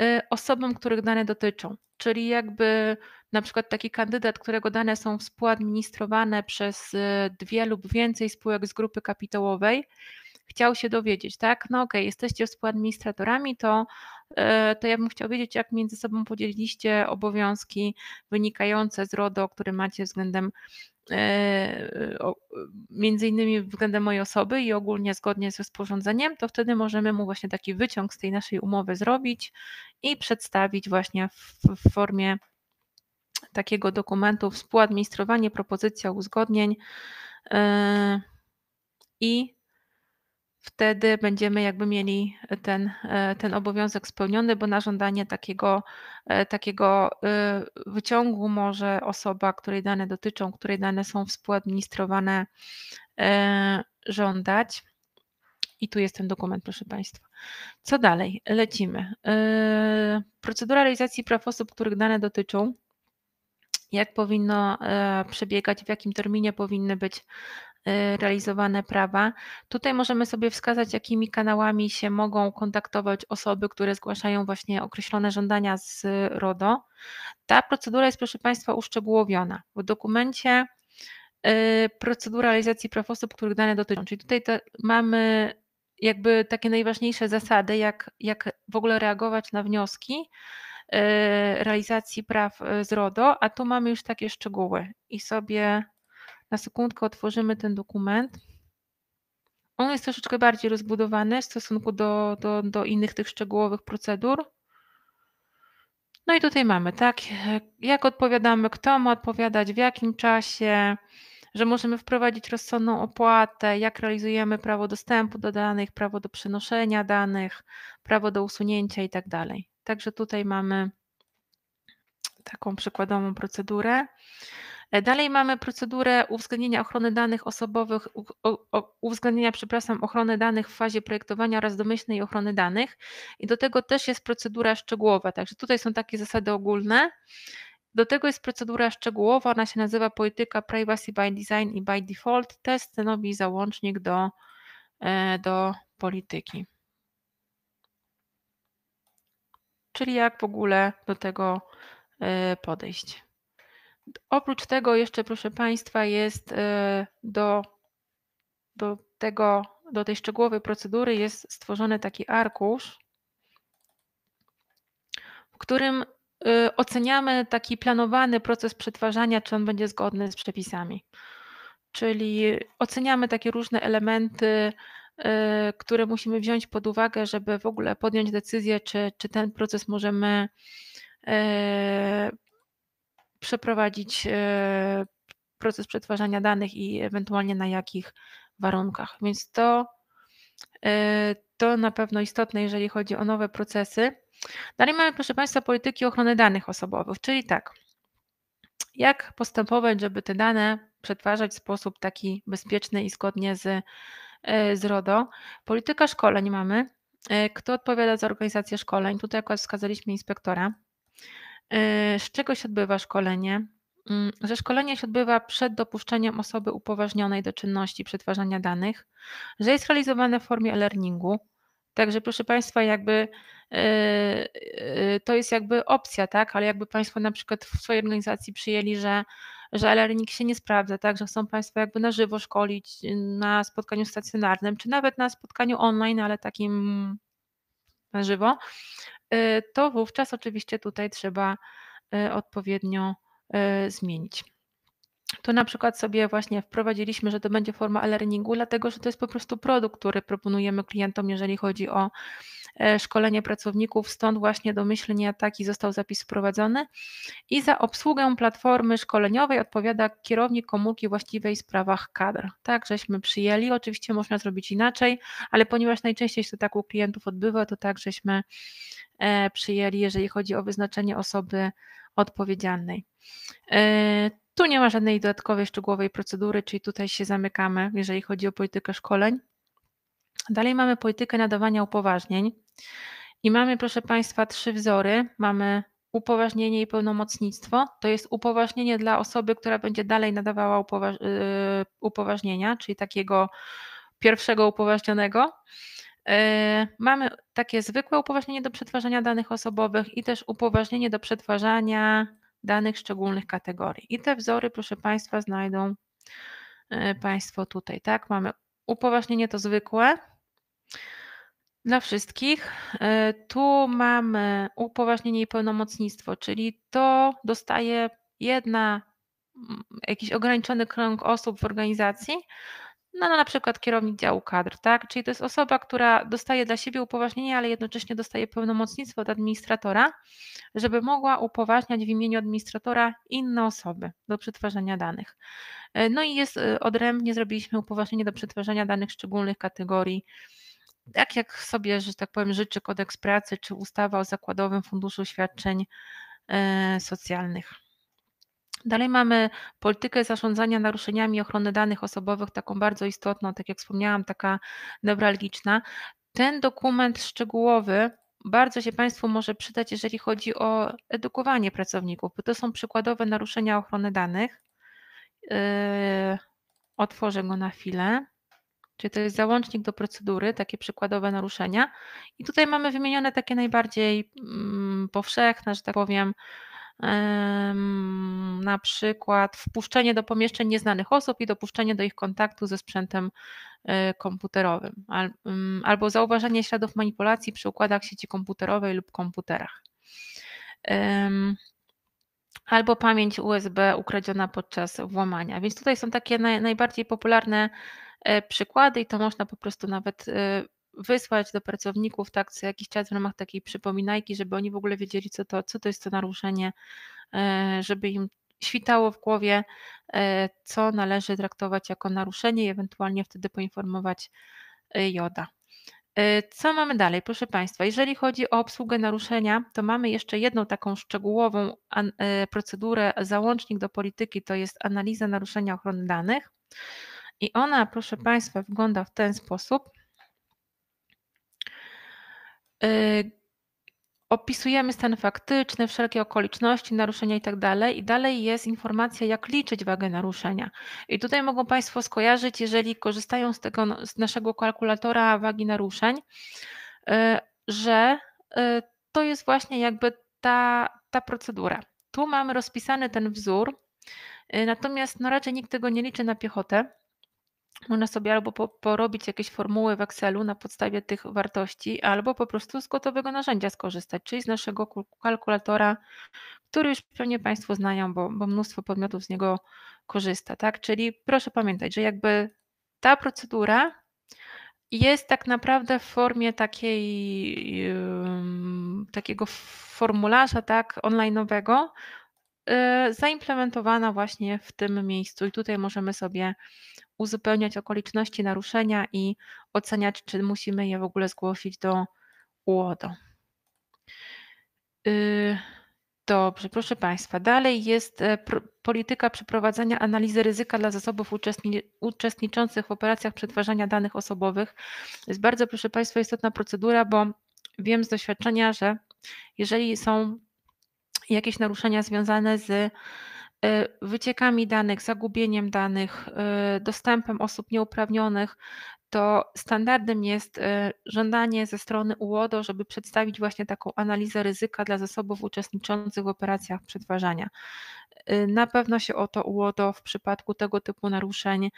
Y, osobom, których dane dotyczą. Czyli jakby na przykład taki kandydat, którego dane są współadministrowane przez y, dwie lub więcej spółek z grupy kapitałowej, chciał się dowiedzieć, tak? No okej, okay, jesteście współadministratorami, to, y, to ja bym chciał wiedzieć, jak między sobą podzieliliście obowiązki wynikające z RODO, które macie względem E, e, między innymi względem mojej osoby i ogólnie zgodnie z rozporządzeniem, to wtedy możemy mu właśnie taki wyciąg z tej naszej umowy zrobić i przedstawić właśnie w, w formie takiego dokumentu współadministrowanie, propozycja uzgodnień e, i wtedy będziemy jakby mieli e, ten, e, ten obowiązek spełniony, bo na żądanie takiego, e, takiego wyciągu może osoba, której dane dotyczą, której dane są współadministrowane, żądać. I tu jest ten dokument, proszę Państwa. Co dalej? Lecimy. Procedura realizacji praw osób, których dane dotyczą jak powinno przebiegać, w jakim terminie powinny być Y, realizowane prawa. Tutaj możemy sobie wskazać, jakimi kanałami się mogą kontaktować osoby, które zgłaszają właśnie określone żądania z RODO. Ta procedura jest, proszę Państwa, uszczegółowiona. W dokumencie y, procedura realizacji praw osób, których dane dotyczą. Czyli tutaj mamy jakby takie najważniejsze zasady, jak, jak w ogóle reagować na wnioski y, realizacji praw z RODO, a tu mamy już takie szczegóły i sobie na sekundkę otworzymy ten dokument. On jest troszeczkę bardziej rozbudowany w stosunku do, do, do innych tych szczegółowych procedur. No i tutaj mamy, tak, jak odpowiadamy, kto ma odpowiadać, w jakim czasie, że możemy wprowadzić rozsądną opłatę, jak realizujemy prawo dostępu do danych, prawo do przenoszenia danych, prawo do usunięcia i tak dalej. Także tutaj mamy taką przykładową procedurę. E, dalej mamy procedurę uwzględnienia ochrony danych osobowych, uwzględnienia, przepraszam, ochrony danych w fazie projektowania oraz domyślnej ochrony danych i do tego też jest procedura szczegółowa, także tutaj są takie zasady ogólne. Do tego jest procedura szczegółowa, ona się nazywa polityka Privacy by Design i by Default. Też stanowi załącznik do, e, do polityki. Czyli jak w ogóle do tego e, podejść. Oprócz tego jeszcze, proszę Państwa, jest e, do, do, tego, do tej szczegółowej procedury jest stworzony taki arkusz, w którym e, oceniamy taki planowany proces przetwarzania, czy on będzie zgodny z przepisami. Czyli oceniamy takie różne elementy, e, które musimy wziąć pod uwagę, żeby w ogóle podjąć decyzję, czy, czy ten proces możemy przeprowadzić e, proces przetwarzania danych i ewentualnie na jakich warunkach. Więc to, e, to na pewno istotne, jeżeli chodzi o nowe procesy. Dalej mamy, proszę Państwa, polityki ochrony danych osobowych, czyli tak, jak postępować, żeby te dane przetwarzać w sposób taki bezpieczny i zgodnie z, e, z RODO. Polityka szkoleń mamy. Kto odpowiada za organizację szkoleń? Tutaj akurat wskazaliśmy inspektora. Y, z czego się odbywa szkolenie? że mm, szkolenie się odbywa przed dopuszczeniem osoby upoważnionej do czynności przetwarzania danych, że jest realizowane w formie e-learningu. Także proszę Państwa, jakby yy, yy, to jest jakby opcja, tak? Ale jakby Państwo na przykład w swojej organizacji przyjęli, że, że e-learning się nie sprawdza, tak? Że chcą Państwo jakby na żywo szkolić y, na spotkaniu stacjonarnym, czy nawet na spotkaniu online, ale takim na żywo, y, to wówczas oczywiście tutaj trzeba y, odpowiednio y, zmienić. Tu na przykład sobie właśnie wprowadziliśmy, że to będzie forma e-learningu, dlatego że to jest po prostu produkt, który proponujemy klientom, jeżeli chodzi o E, szkolenie pracowników, stąd właśnie domyślnie taki został zapis wprowadzony. I za obsługę platformy szkoleniowej odpowiada kierownik komórki właściwej w sprawach kadr. Tak, żeśmy przyjęli. Oczywiście można zrobić inaczej, ale ponieważ najczęściej się to tak u klientów odbywa, to tak żeśmy e, przyjęli, jeżeli chodzi o wyznaczenie osoby odpowiedzialnej. E, tu nie ma żadnej dodatkowej szczegółowej procedury, czyli tutaj się zamykamy, jeżeli chodzi o politykę szkoleń. Dalej mamy politykę nadawania upoważnień. I mamy, proszę Państwa, trzy wzory. Mamy upoważnienie i pełnomocnictwo. To jest upoważnienie dla osoby, która będzie dalej nadawała upoważ y, upoważnienia, czyli takiego pierwszego upoważnionego. Y, mamy takie zwykłe upoważnienie do przetwarzania danych osobowych i też upoważnienie do przetwarzania danych szczególnych kategorii. I te wzory, proszę Państwa, znajdą y, Państwo tutaj, tak? Mamy upoważnienie to zwykłe, dla wszystkich. E, tu mamy upoważnienie i pełnomocnictwo, czyli to dostaje jedna, mm, jakiś ograniczony krąg osób w organizacji, no, no na przykład kierownik działu kadr, tak? Czyli to jest osoba, która dostaje dla siebie upoważnienie, ale jednocześnie dostaje pełnomocnictwo od administratora, żeby mogła upoważniać w imieniu administratora inne osoby do przetwarzania danych. E, no i jest e, odrębnie zrobiliśmy upoważnienie do przetwarzania danych szczególnych kategorii tak jak sobie, że tak powiem, życzy kodeks pracy czy ustawa o zakładowym funduszu świadczeń e, socjalnych. Dalej mamy politykę zarządzania naruszeniami ochrony danych osobowych, taką bardzo istotną, tak jak wspomniałam, taka newralgiczna. Ten dokument szczegółowy bardzo się Państwu może przydać, jeżeli chodzi o edukowanie pracowników, bo to są przykładowe naruszenia ochrony danych. E, otworzę go na chwilę. Czyli to jest załącznik do procedury, takie przykładowe naruszenia. I tutaj mamy wymienione takie najbardziej mm, powszechne, że tak powiem, na przykład wpuszczenie do pomieszczeń nieznanych osób i dopuszczenie do ich kontaktu ze sprzętem e, komputerowym, mm, albo zauważenie śladów manipulacji przy układach sieci komputerowej lub komputerach, albo pamięć USB ukradziona podczas włamania. Więc tutaj są takie najbardziej popularne E, przykłady i to można po prostu nawet e, wysłać do pracowników tak co jakiś czas w ramach takiej przypominajki, żeby oni w ogóle wiedzieli, co to, co to jest to naruszenie, e, żeby im świtało w głowie, co należy traktować jako naruszenie i ewentualnie wtedy poinformować joda. Co mamy dalej, proszę Państwa? Jeżeli chodzi o obsługę naruszenia, to mamy jeszcze jedną taką szczegółową procedurę, załącznik do polityki, to jest analiza naruszenia ochrony danych. I ona, proszę Państwa, wygląda w ten sposób. Y, opisujemy stan faktyczny, wszelkie okoliczności, naruszenia i tak dalej. I dalej jest informacja, jak liczyć wagę naruszenia. I tutaj mogą Państwo skojarzyć, jeżeli korzystają z tego z naszego kalkulatora wagi naruszeń, y, że y, to jest właśnie jakby ta, ta procedura. Tu mamy rozpisany ten wzór, natomiast no raczej nikt tego nie liczy na piechotę. Można sobie albo po, porobić jakieś formuły w Excelu na podstawie tych wartości, albo po prostu z gotowego narzędzia skorzystać, czyli z naszego kalkulatora, który już pewnie Państwo znają, bo, bo mnóstwo podmiotów z niego korzysta. Tak? Czyli proszę pamiętać, że jakby ta procedura jest tak naprawdę w formie takiej, yy, takiego formularza tak, online'owego, E, zaimplementowana właśnie w tym miejscu i tutaj możemy sobie uzupełniać okoliczności naruszenia i oceniać, czy musimy je w ogóle zgłosić do UODO. Y, dobrze, proszę Państwa. Dalej jest e, polityka przeprowadzania analizy ryzyka dla zasobów uczestni uczestniczących w operacjach przetwarzania danych osobowych. To jest bardzo, proszę Państwa, istotna procedura, bo wiem z doświadczenia, że jeżeli są jakieś naruszenia związane z e, wyciekami danych, zagubieniem danych, e, dostępem osób nieuprawnionych, to standardem jest e, żądanie ze strony UODO, żeby przedstawić właśnie taką analizę ryzyka dla zasobów uczestniczących w operacjach przetwarzania. Na pewno się o to UODO w przypadku tego typu naruszeń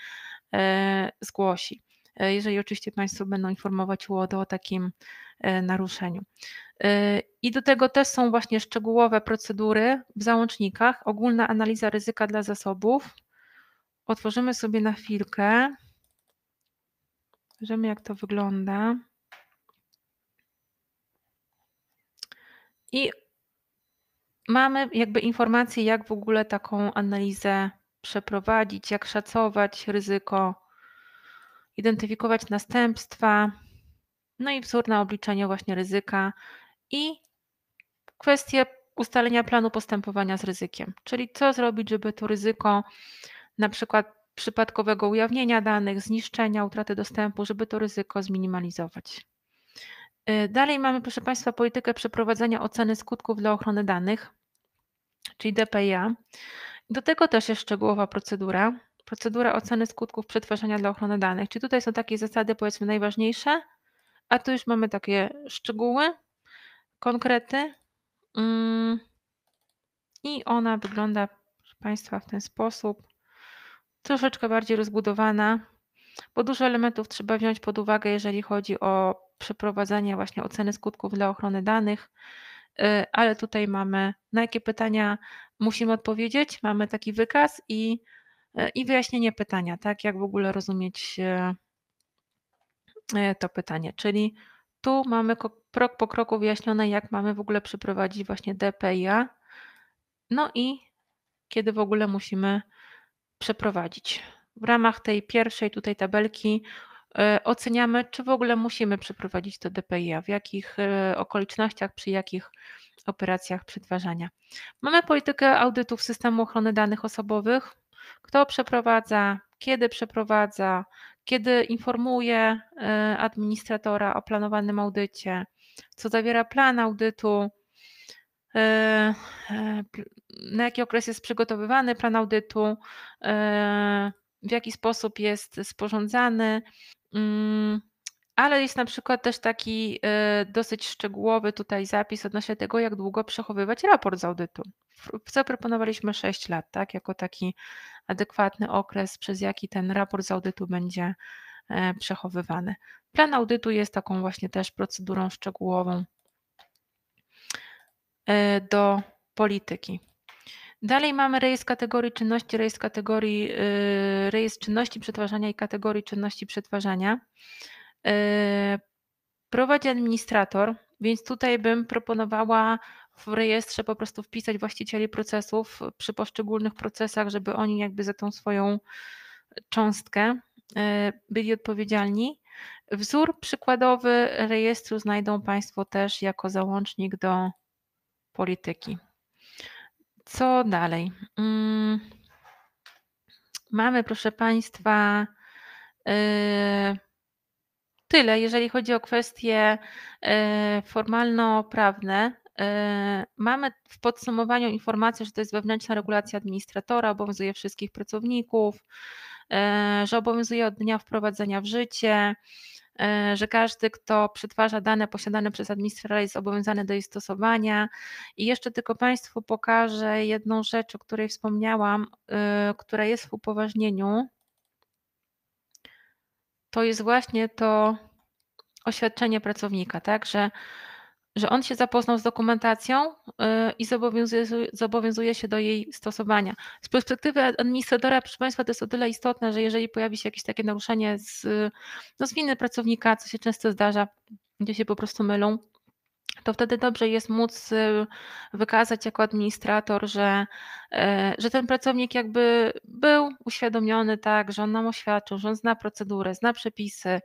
zgłosi jeżeli oczywiście Państwo będą informować UODO o takim naruszeniu. I do tego też są właśnie szczegółowe procedury w załącznikach, ogólna analiza ryzyka dla zasobów. Otworzymy sobie na chwilkę. Zobaczymy, jak to wygląda. I mamy jakby informacje, jak w ogóle taką analizę przeprowadzić, jak szacować ryzyko, identyfikować następstwa, no i wzór na obliczenie właśnie ryzyka i kwestie ustalenia planu postępowania z ryzykiem, czyli co zrobić, żeby to ryzyko na przykład przypadkowego ujawnienia danych, zniszczenia, utraty dostępu, żeby to ryzyko zminimalizować. Y, dalej mamy, proszę Państwa, politykę przeprowadzania oceny skutków dla ochrony danych, czyli DPIA. Do tego też jest szczegółowa procedura, procedura oceny skutków przetwarzania dla ochrony danych. Czyli tutaj są takie zasady, powiedzmy, najważniejsze, a tu już mamy takie szczegóły, konkrety. Mm, I ona wygląda, proszę Państwa, w ten sposób. Troszeczkę bardziej rozbudowana, bo dużo elementów trzeba wziąć pod uwagę, jeżeli chodzi o przeprowadzanie właśnie oceny skutków dla ochrony danych. Y, ale tutaj mamy, na jakie pytania musimy odpowiedzieć, mamy taki wykaz i, y, i wyjaśnienie pytania, tak? Jak w ogóle rozumieć y, to pytanie, czyli tu mamy krok po kroku wyjaśnione, jak mamy w ogóle przeprowadzić właśnie DPIA. No i kiedy w ogóle musimy przeprowadzić. W ramach tej pierwszej tutaj tabelki e, oceniamy, czy w ogóle musimy przeprowadzić to DPIA, w jakich e, okolicznościach, przy jakich operacjach przetwarzania. Mamy politykę audytów systemu ochrony danych osobowych, kto przeprowadza, kiedy przeprowadza, kiedy informuje e, administratora o planowanym audycie, co zawiera plan audytu, e, e, na jaki okres jest przygotowywany plan audytu, w jaki sposób jest sporządzany, mm, ale jest na przykład też taki dosyć szczegółowy tutaj zapis odnośnie tego, jak długo przechowywać raport z audytu. Zaproponowaliśmy 6 lat, tak, jako taki adekwatny okres, przez jaki ten raport z audytu będzie e, przechowywany. Plan audytu jest taką właśnie też procedurą szczegółową e, do polityki. Dalej mamy rejestr kategorii czynności, rejestr kategorii, e, rejestr czynności przetwarzania i kategorii czynności przetwarzania. Prowadzi administrator, więc tutaj bym proponowała w rejestrze po prostu wpisać właścicieli procesów przy poszczególnych procesach, żeby oni jakby za tą swoją cząstkę e, byli odpowiedzialni. Wzór przykładowy rejestru znajdą Państwo też jako załącznik do polityki. Co dalej? Mm, mamy, proszę Państwa, e, tyle, jeżeli chodzi o kwestie e, formalno-prawne. Yy, mamy w podsumowaniu informację, że to jest wewnętrzna regulacja administratora, obowiązuje wszystkich pracowników, yy, że obowiązuje od dnia wprowadzenia w życie, yy, że każdy, kto przetwarza dane posiadane przez administratora, jest obowiązany do jej stosowania. I jeszcze tylko Państwu pokażę jedną rzecz, o której wspomniałam, która jest w upoważnieniu. To jest właśnie to oświadczenie pracownika, tak, że że on się zapoznał z dokumentacją y, i zobowiązuje, zobowiązuje, się do jej stosowania. Z perspektywy administratora, proszę Państwa, to jest o tyle istotne, że jeżeli pojawi się jakieś takie naruszenie z, no z winy pracownika, co się często zdarza, gdzie się po prostu mylą, to wtedy dobrze jest móc y, wykazać jako administrator, że, e, że ten pracownik jakby był uświadomiony, tak, że on nam oświadczył, że on zna procedurę, zna przepisy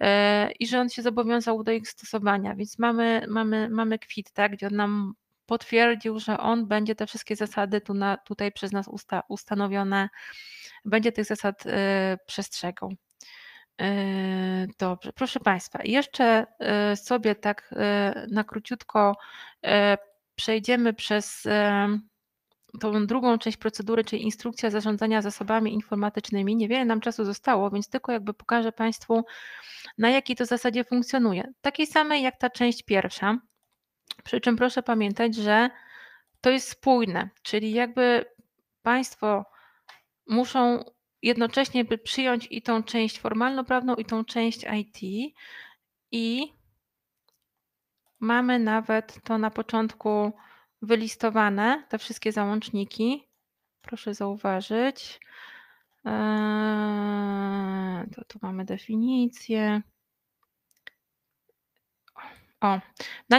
e, i że on się zobowiązał do ich stosowania, więc mamy, mamy, mamy kwit, tak, gdzie on nam potwierdził, że on będzie te wszystkie zasady tu na, tutaj przez nas usta, ustanowione, będzie tych zasad e, przestrzegał. Yy, dobrze, proszę Państwa, jeszcze yy, sobie tak yy, na króciutko przejdziemy przez tą drugą część procedury, czyli instrukcja zarządzania zasobami informatycznymi. Niewiele nam czasu zostało, więc tylko jakby pokażę Państwu, na jakiej to zasadzie funkcjonuje. Takiej samej jak ta część pierwsza. Przy czym proszę pamiętać, że to jest spójne, czyli jakby Państwo muszą jednocześnie, by przyjąć i tą część formalno-prawną, i tą część IT. I mamy nawet to na początku wylistowane, te wszystkie załączniki. Proszę zauważyć. Eee, to tu mamy definicję. O, na,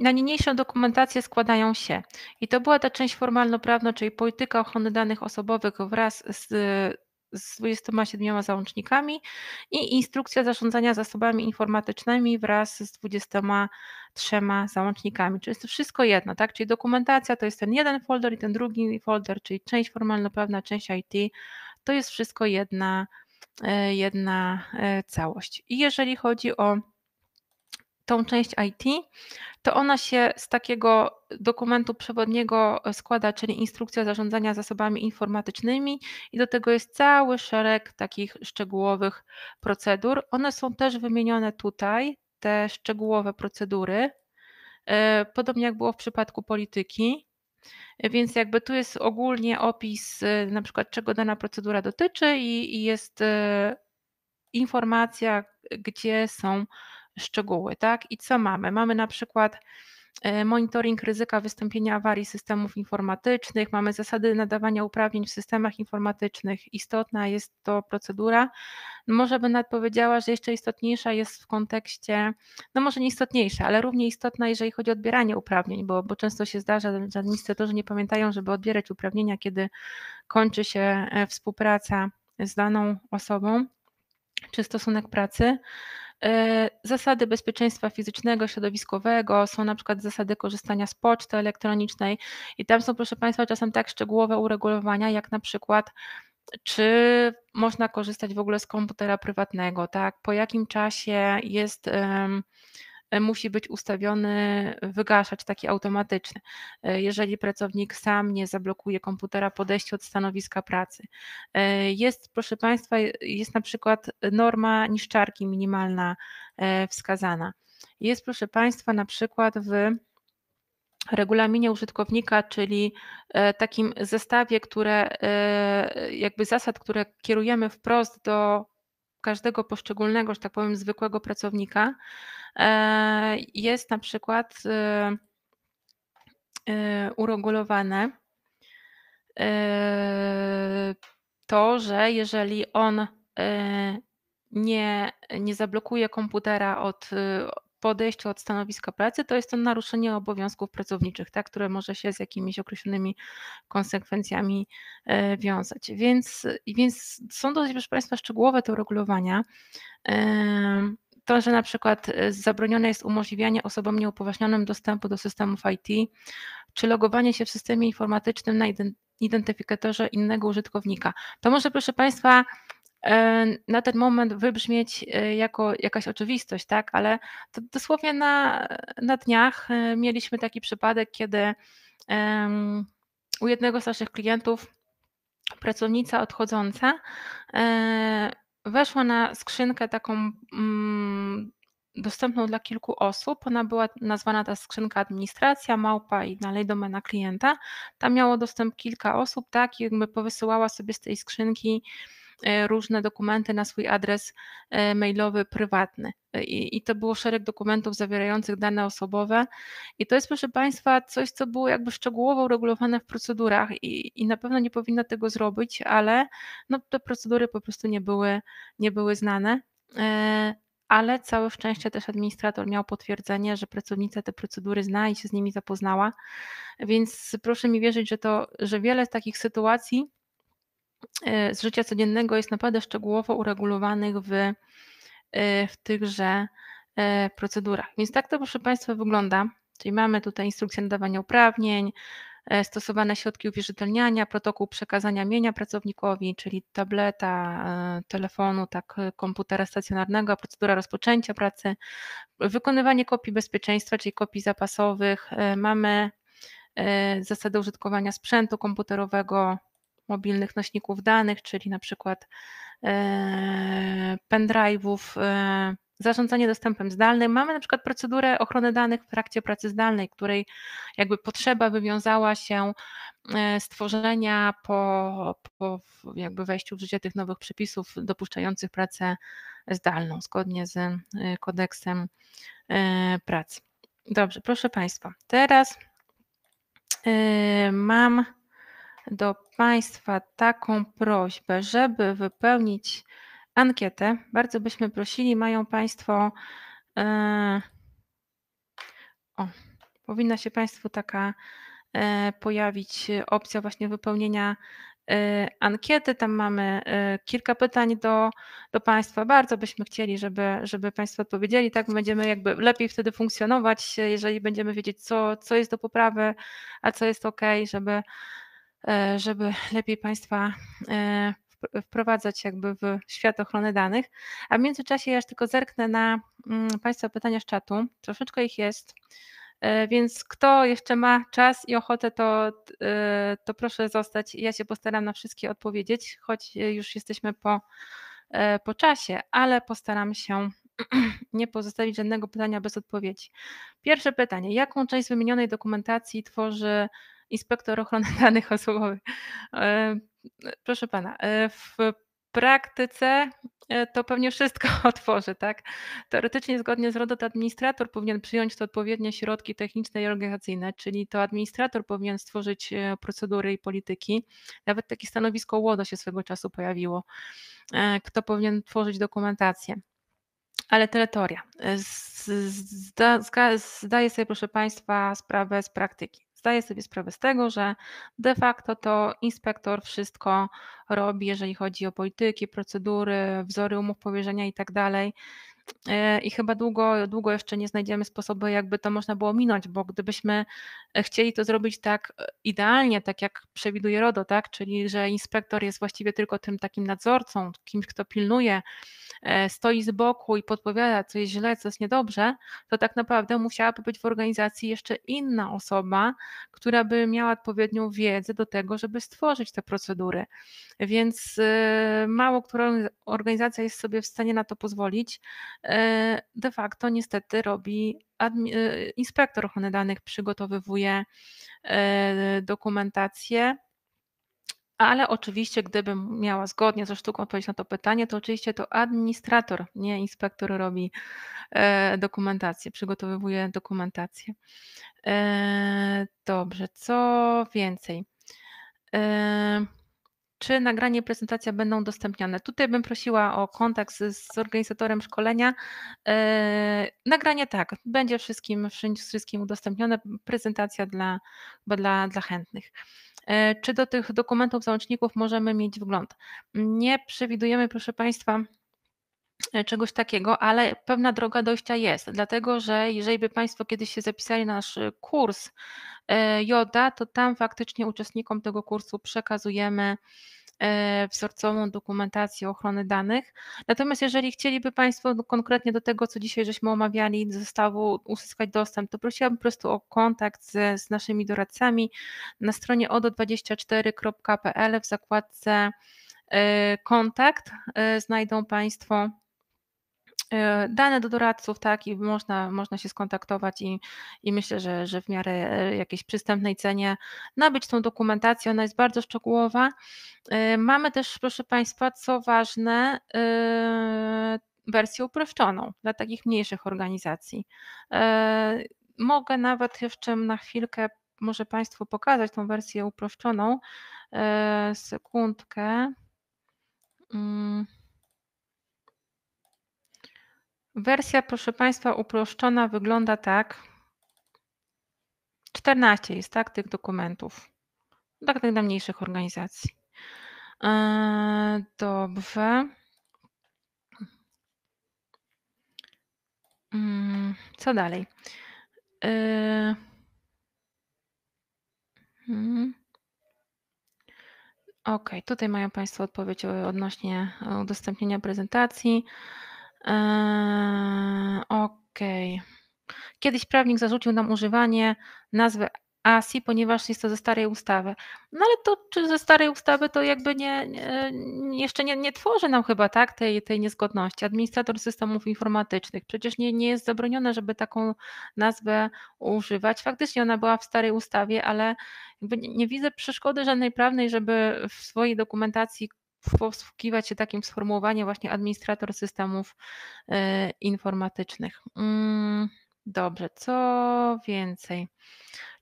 na niniejszą dokumentację składają się. I to była ta część formalno-prawna, czyli polityka ochrony danych osobowych wraz z z 27 załącznikami i instrukcja zarządzania zasobami informatycznymi wraz z 23 załącznikami. Czyli jest to wszystko jedno, tak? Czyli dokumentacja to jest ten jeden folder i ten drugi folder, czyli część formalno-prawna, część IT, to jest wszystko jedna, e, jedna e, całość. I jeżeli chodzi o tą część IT, to ona się z takiego dokumentu przewodniego e, składa, czyli instrukcja zarządzania zasobami informatycznymi i do tego jest cały szereg takich szczegółowych procedur. One są też wymienione tutaj, te szczegółowe procedury, e, podobnie jak było w przypadku polityki. E, więc jakby tu jest ogólnie opis na przykład czego dana procedura dotyczy i, i jest informacja, gdzie są szczegóły, tak? I co mamy? Mamy na przykład e, monitoring ryzyka wystąpienia awarii systemów informatycznych, mamy zasady nadawania uprawnień w systemach informatycznych. Istotna jest to procedura. No, może bym nawet powiedziała, że jeszcze istotniejsza jest w kontekście, no może nie istotniejsza, ale równie istotna, jeżeli chodzi o odbieranie uprawnień, bo, bo często się zdarza, że administratorzy nie pamiętają, żeby odbierać uprawnienia, kiedy kończy się e, współpraca z daną osobą czy stosunek pracy. E, zasady bezpieczeństwa fizycznego, środowiskowego, są na przykład zasady korzystania z poczty elektronicznej i tam są, proszę Państwa, czasem tak szczegółowe uregulowania, jak na przykład czy można korzystać w ogóle z komputera prywatnego, tak? Po jakim czasie jest. E, musi być ustawiony e, wygaszacz taki automatyczny, e, jeżeli pracownik sam nie zablokuje komputera podejście od stanowiska pracy. Jest, proszę Państwa, jest na przykład norma niszczarki minimalna wskazana. Jest, proszę Państwa, na przykład w regulaminie użytkownika, czyli takim zestawie, które jakby zasad, które kierujemy wprost do każdego poszczególnego, że tak powiem, zwykłego pracownika e, jest na przykład e, e, uregulowane to, że jeżeli on nie, nie zablokuje komputera od po od stanowiska pracy, to jest to naruszenie obowiązków pracowniczych, tak, które może się z jakimiś określonymi konsekwencjami e, wiązać. Więc, więc są dość, proszę Państwa, szczegółowe te uregulowania to, że na przykład e, zabronione jest umożliwianie osobom nieupoważnionym dostępu do systemów IT, czy logowanie się w systemie informatycznym na identyfikatorze innego użytkownika. To może, proszę Państwa, E, na ten moment wybrzmieć e, jako jakaś oczywistość, tak? Ale to dosłownie na, na dniach e, mieliśmy taki przypadek, kiedy um, u jednego z naszych klientów pracownica odchodząca e, weszła na skrzynkę taką mm, dostępną dla kilku osób. Ona była nazwana ta skrzynka administracja, małpa i dalej domena klienta. Tam miało dostęp kilka osób, tak? I jakby powysyłała sobie z tej skrzynki E, różne dokumenty na swój adres e, mailowy prywatny. E, I, I, to było szereg dokumentów zawierających dane osobowe. I to jest, proszę Państwa, coś, co było jakby szczegółowo uregulowane w procedurach i, i na pewno nie powinno tego zrobić, ale no, te procedury po prostu nie były, nie były znane ale całe szczęście też administrator miał potwierdzenie, że pracownica te procedury zna i się z nimi zapoznała. Więc proszę mi wierzyć, że to, że wiele takich sytuacji E, z życia codziennego jest naprawdę szczegółowo uregulowanych w, e, w tychże e, procedurach. Więc tak to, proszę Państwa, wygląda. Czyli mamy tutaj instrukcję nadawania uprawnień, stosowane środki uwierzytelniania, protokół przekazania mienia pracownikowi, czyli tableta, telefonu, tak, komputera stacjonarnego, procedura rozpoczęcia pracy, wykonywanie kopii bezpieczeństwa, czyli kopii zapasowych. Mamy zasady użytkowania sprzętu komputerowego, mobilnych nośników danych, czyli na przykład e, pendrive'ów, e, zarządzanie dostępem zdalnym. Mamy na przykład procedurę ochrony danych w trakcie pracy zdalnej, której jakby potrzeba wywiązała się z e, tworzenia po, po jakby wejściu w życie tych nowych przepisów dopuszczających pracę zdalną zgodnie z kodeksem pracy. Dobrze, proszę Państwa, teraz mam do Państwa taką prośbę, żeby wypełnić ankietę. Bardzo byśmy prosili, mają Państwo. E, o, powinna się Państwu taka e, pojawić opcja właśnie wypełnienia e, ankiety. Tam mamy kilka pytań do, do Państwa. Bardzo byśmy chcieli, żeby, żeby Państwo odpowiedzieli. Tak będziemy jakby lepiej wtedy funkcjonować, jeżeli będziemy wiedzieć, co, co jest do poprawy, a co jest ok, żeby E, żeby lepiej Państwa e, wprowadzać jakby w świat ochrony danych. A w międzyczasie ja już tylko zerknę na mm, Państwa pytania z czatu. Troszeczkę ich jest. E, więc kto jeszcze ma czas i ochotę, to, to proszę zostać. Ja się postaram na wszystkie odpowiedzieć, choć już jesteśmy po, po czasie, ale postaram się *clears throat* nie pozostawić żadnego pytania bez odpowiedzi. Pierwsze pytanie: jaką część wymienionej dokumentacji tworzy inspektor ochrony *laughs* danych osobowych. E, proszę pana, e, w praktyce e, to pewnie wszystko *laughs* otworzy, tak? Teoretycznie zgodnie z RODO to administrator powinien przyjąć te odpowiednie środki techniczne i organizacyjne, czyli to administrator powinien stworzyć procedury i polityki. Nawet takie stanowisko łodo się swego czasu pojawiło. Kto powinien tworzyć dokumentację? Ale terytoria. zdaję sobie, proszę Państwa, sprawę z praktyki. Zdaję sobie sprawę z tego, że de facto to inspektor wszystko robi, jeżeli chodzi o polityki, procedury, wzory umów powierzenia itd. Tak E, i chyba długo, długo jeszcze nie znajdziemy sposobu, jakby to można było minąć, bo gdybyśmy e, chcieli to zrobić tak e, idealnie, tak jak przewiduje RODO, tak? czyli że inspektor jest właściwie tylko tym takim nadzorcą, kimś, kto pilnuje, stoi z boku i podpowiada, co jest źle, co jest niedobrze, to tak naprawdę musiałaby być w organizacji jeszcze inna osoba, która by miała odpowiednią wiedzę do tego, żeby stworzyć te procedury. Więc mało która organizacja jest sobie w stanie na to pozwolić. E, de facto niestety robi e, inspektor ochrony danych, przygotowywuje e, dokumentację. Ale oczywiście, gdybym miała zgodnie ze sztuką odpowiedzieć na to pytanie, to oczywiście to administrator, nie inspektor robi dokumentację, przygotowuje dokumentację. dobrze, co więcej? czy nagranie i prezentacja będą dostępniane. Tutaj bym prosiła o kontakt z, z organizatorem szkolenia. Yy, nagranie tak, będzie wszystkim, wszystkim udostępnione, prezentacja dla, dla, dla chętnych. Yy, czy do tych dokumentów, załączników możemy mieć wgląd? Nie przewidujemy, proszę Państwa, E, czegoś takiego, ale pewna droga dojścia jest, dlatego że jeżeli by Państwo kiedyś się zapisali na nasz e, kurs e, JODA, to tam faktycznie uczestnikom tego kursu przekazujemy wzorcową dokumentację ochrony danych. Natomiast jeżeli chcieliby Państwo konkretnie do tego, co dzisiaj żeśmy omawiali, do zestawu uzyskać dostęp, to prosiłabym po prostu o kontakt z, z naszymi doradcami na stronie odo24.pl w zakładce kontakt znajdą Państwo E, dane do doradców, tak, i można, można się skontaktować i, i myślę, że, że w miarę e, jakiejś przystępnej cenie nabyć tą dokumentację. Ona jest bardzo szczegółowa. E, mamy też, proszę Państwa, co ważne, wersję uproszczoną dla takich mniejszych organizacji. Mogę nawet jeszcze na chwilkę może Państwu pokazać tą wersję uproszczoną. Sekundkę. Mm. Wersja, proszę Państwa, uproszczona wygląda tak. 14 jest tak tych dokumentów. Tak, dla mniejszych organizacji. E, dobrze. Mm, co dalej? E, hmm. Ok, tutaj mają Państwo odpowiedź odnośnie udostępnienia prezentacji. Eee, okej. Okay. Kiedyś prawnik zarzucił nam używanie nazwy ASI, ponieważ jest to ze starej ustawy. No ale to czy ze starej ustawy to jakby nie, nie jeszcze nie, nie, tworzy nam chyba tak tej, tej niezgodności. Administrator systemów informatycznych. Przecież nie, nie jest zabronione, żeby taką nazwę używać. Faktycznie ona była w starej ustawie, ale nie, nie widzę przeszkody żadnej prawnej, żeby w swojej dokumentacji posługiwać się takim sformułowaniem właśnie administrator systemów e, informatycznych. Mm, dobrze, co więcej?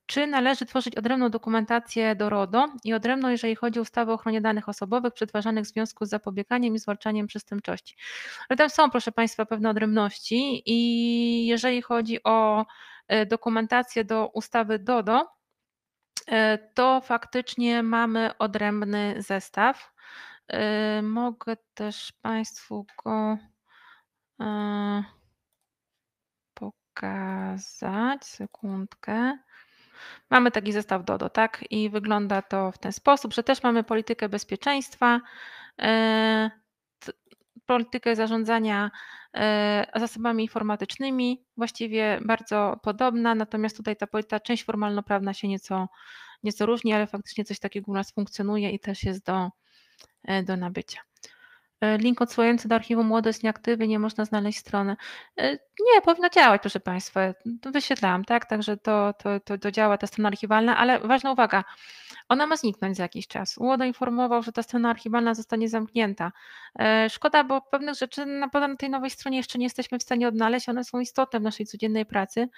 Czy należy tworzyć odrębną dokumentację do RODO i odrębną, jeżeli chodzi o ustawę o ochronie danych osobowych przetwarzanych w związku z zapobieganiem i zwalczaniem przestępczości? Ale tam są, proszę Państwa, pewne odrębności i jeżeli chodzi o e, dokumentację do ustawy DODO, e, to faktycznie mamy odrębny zestaw. E, mogę też Państwu go e, pokazać. Sekundkę. Mamy taki zestaw DODO, tak? I wygląda to w ten sposób, że też mamy politykę bezpieczeństwa, e, politykę zarządzania zasobami informatycznymi, właściwie bardzo podobna, natomiast tutaj ta, ta część formalno-prawna się nieco, nieco różni, ale faktycznie coś takiego u nas funkcjonuje i też jest do, E, do nabycia. E, link odsyłający do archiwum Młodo jest nieaktywny, nie można znaleźć strony. E, nie, powinno działać, proszę Państwa. Wyświetlałam, tak? Także to, to, to, to działa, ta strona archiwalna, ale ważna uwaga, ona ma zniknąć za jakiś czas. Młodo informował, że ta strona archiwalna zostanie zamknięta. Szkoda, bo pewnych rzeczy na pewno na tej nowej stronie jeszcze nie jesteśmy w stanie odnaleźć, one są istotne w naszej codziennej pracy,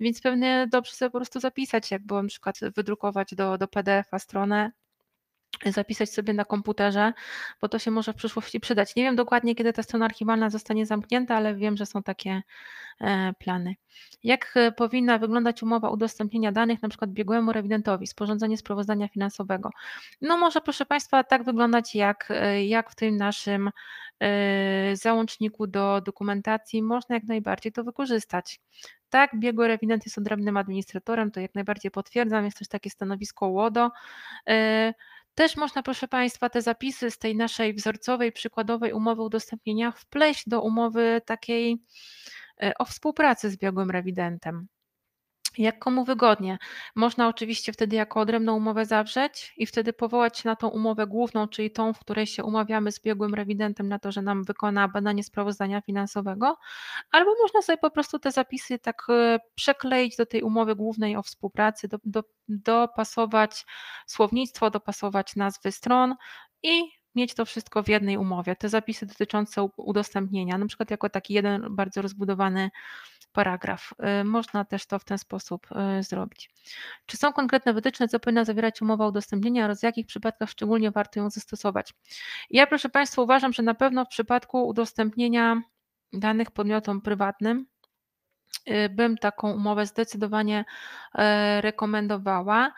więc pewnie dobrze sobie po prostu zapisać, jak było na przykład wydrukować do, do PDF-a stronę, zapisać sobie na komputerze, bo to się może w przyszłości przydać. Nie wiem dokładnie, kiedy ta strona archiwalna zostanie zamknięta, ale wiem, że są takie e, plany. Jak e, powinna wyglądać umowa udostępnienia danych, np. biegłemu rewidentowi, sporządzenie sprawozdania finansowego? No może, proszę Państwa, tak wyglądać jak, e, jak w tym naszym załączniku do dokumentacji. Można jak najbardziej to wykorzystać. Tak, biegły rewident jest odrębnym administratorem, to jak najbardziej potwierdzam. Jest też takie stanowisko ŁODO. Też można, proszę Państwa, te zapisy z tej naszej wzorcowej, przykładowej umowy udostępnienia wpleść do umowy takiej e, o współpracy z biegłym rewidentem jak komu wygodnie. Można oczywiście wtedy jako odrębną umowę zawrzeć i wtedy powołać się na tą umowę główną, czyli tą, w której się umawiamy z biegłym rewidentem na to, że nam wykona badanie sprawozdania finansowego, albo można sobie po prostu te zapisy tak e, przekleić do tej umowy głównej o współpracy, do, do, dopasować słownictwo, dopasować nazwy stron i mieć to wszystko w jednej umowie. Te zapisy dotyczące udostępnienia, na przykład jako taki jeden bardzo rozbudowany paragraf. Y, można też to w ten sposób y, zrobić. Czy są konkretne wytyczne, co powinna zawierać umowa udostępnienia oraz w jakich przypadkach szczególnie warto ją zastosować? Ja, proszę Państwa, uważam, że na pewno w przypadku udostępnienia danych podmiotom prywatnym y, bym taką umowę zdecydowanie rekomendowała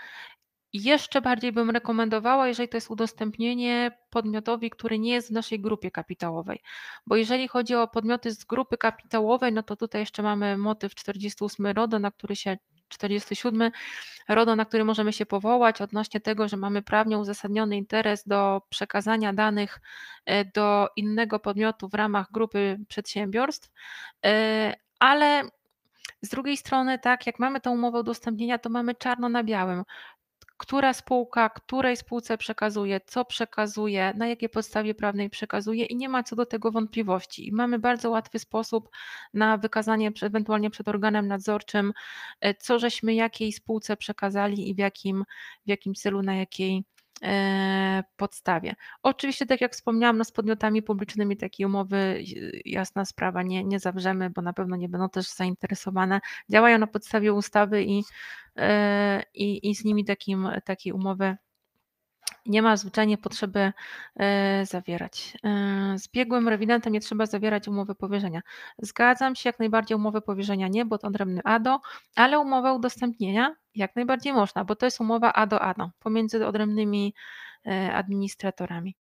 jeszcze bardziej bym rekomendowała, jeżeli to jest udostępnienie podmiotowi, który nie jest w naszej grupie kapitałowej. Bo jeżeli chodzi o podmioty z grupy kapitałowej, no to tutaj jeszcze mamy motyw 48 RODO, na który się 47 RODO, na który możemy się powołać odnośnie tego, że mamy prawnie uzasadniony interes do przekazania danych e, do innego podmiotu w ramach grupy przedsiębiorstw, e, ale z drugiej strony, tak, jak mamy tę umowę udostępnienia, to mamy czarno na białym która spółka, której spółce przekazuje, co przekazuje, na jakiej podstawie prawnej przekazuje i nie ma co do tego wątpliwości. I mamy bardzo łatwy sposób na wykazanie ewentualnie przed organem nadzorczym, e, co żeśmy jakiej spółce przekazali i w jakim, w jakim celu, na jakiej E, podstawie. Oczywiście, tak jak wspomniałam, no z podmiotami publicznymi takiej umowy, y, jasna sprawa, nie, nie zawrzemy, bo na pewno nie będą też zainteresowane. Działają na podstawie ustawy i, e, i, i z nimi takim, takiej umowy nie ma zwyczajnie potrzeby e, zawierać. E, z biegłym rewidentem nie trzeba zawierać umowy powierzenia. Zgadzam się, jak najbardziej umowę powierzenia nie, bo to odrębny ADO, ale umowę udostępnienia jak najbardziej można, bo to jest umowa ADO-ADO pomiędzy odrębnymi e, administratorami.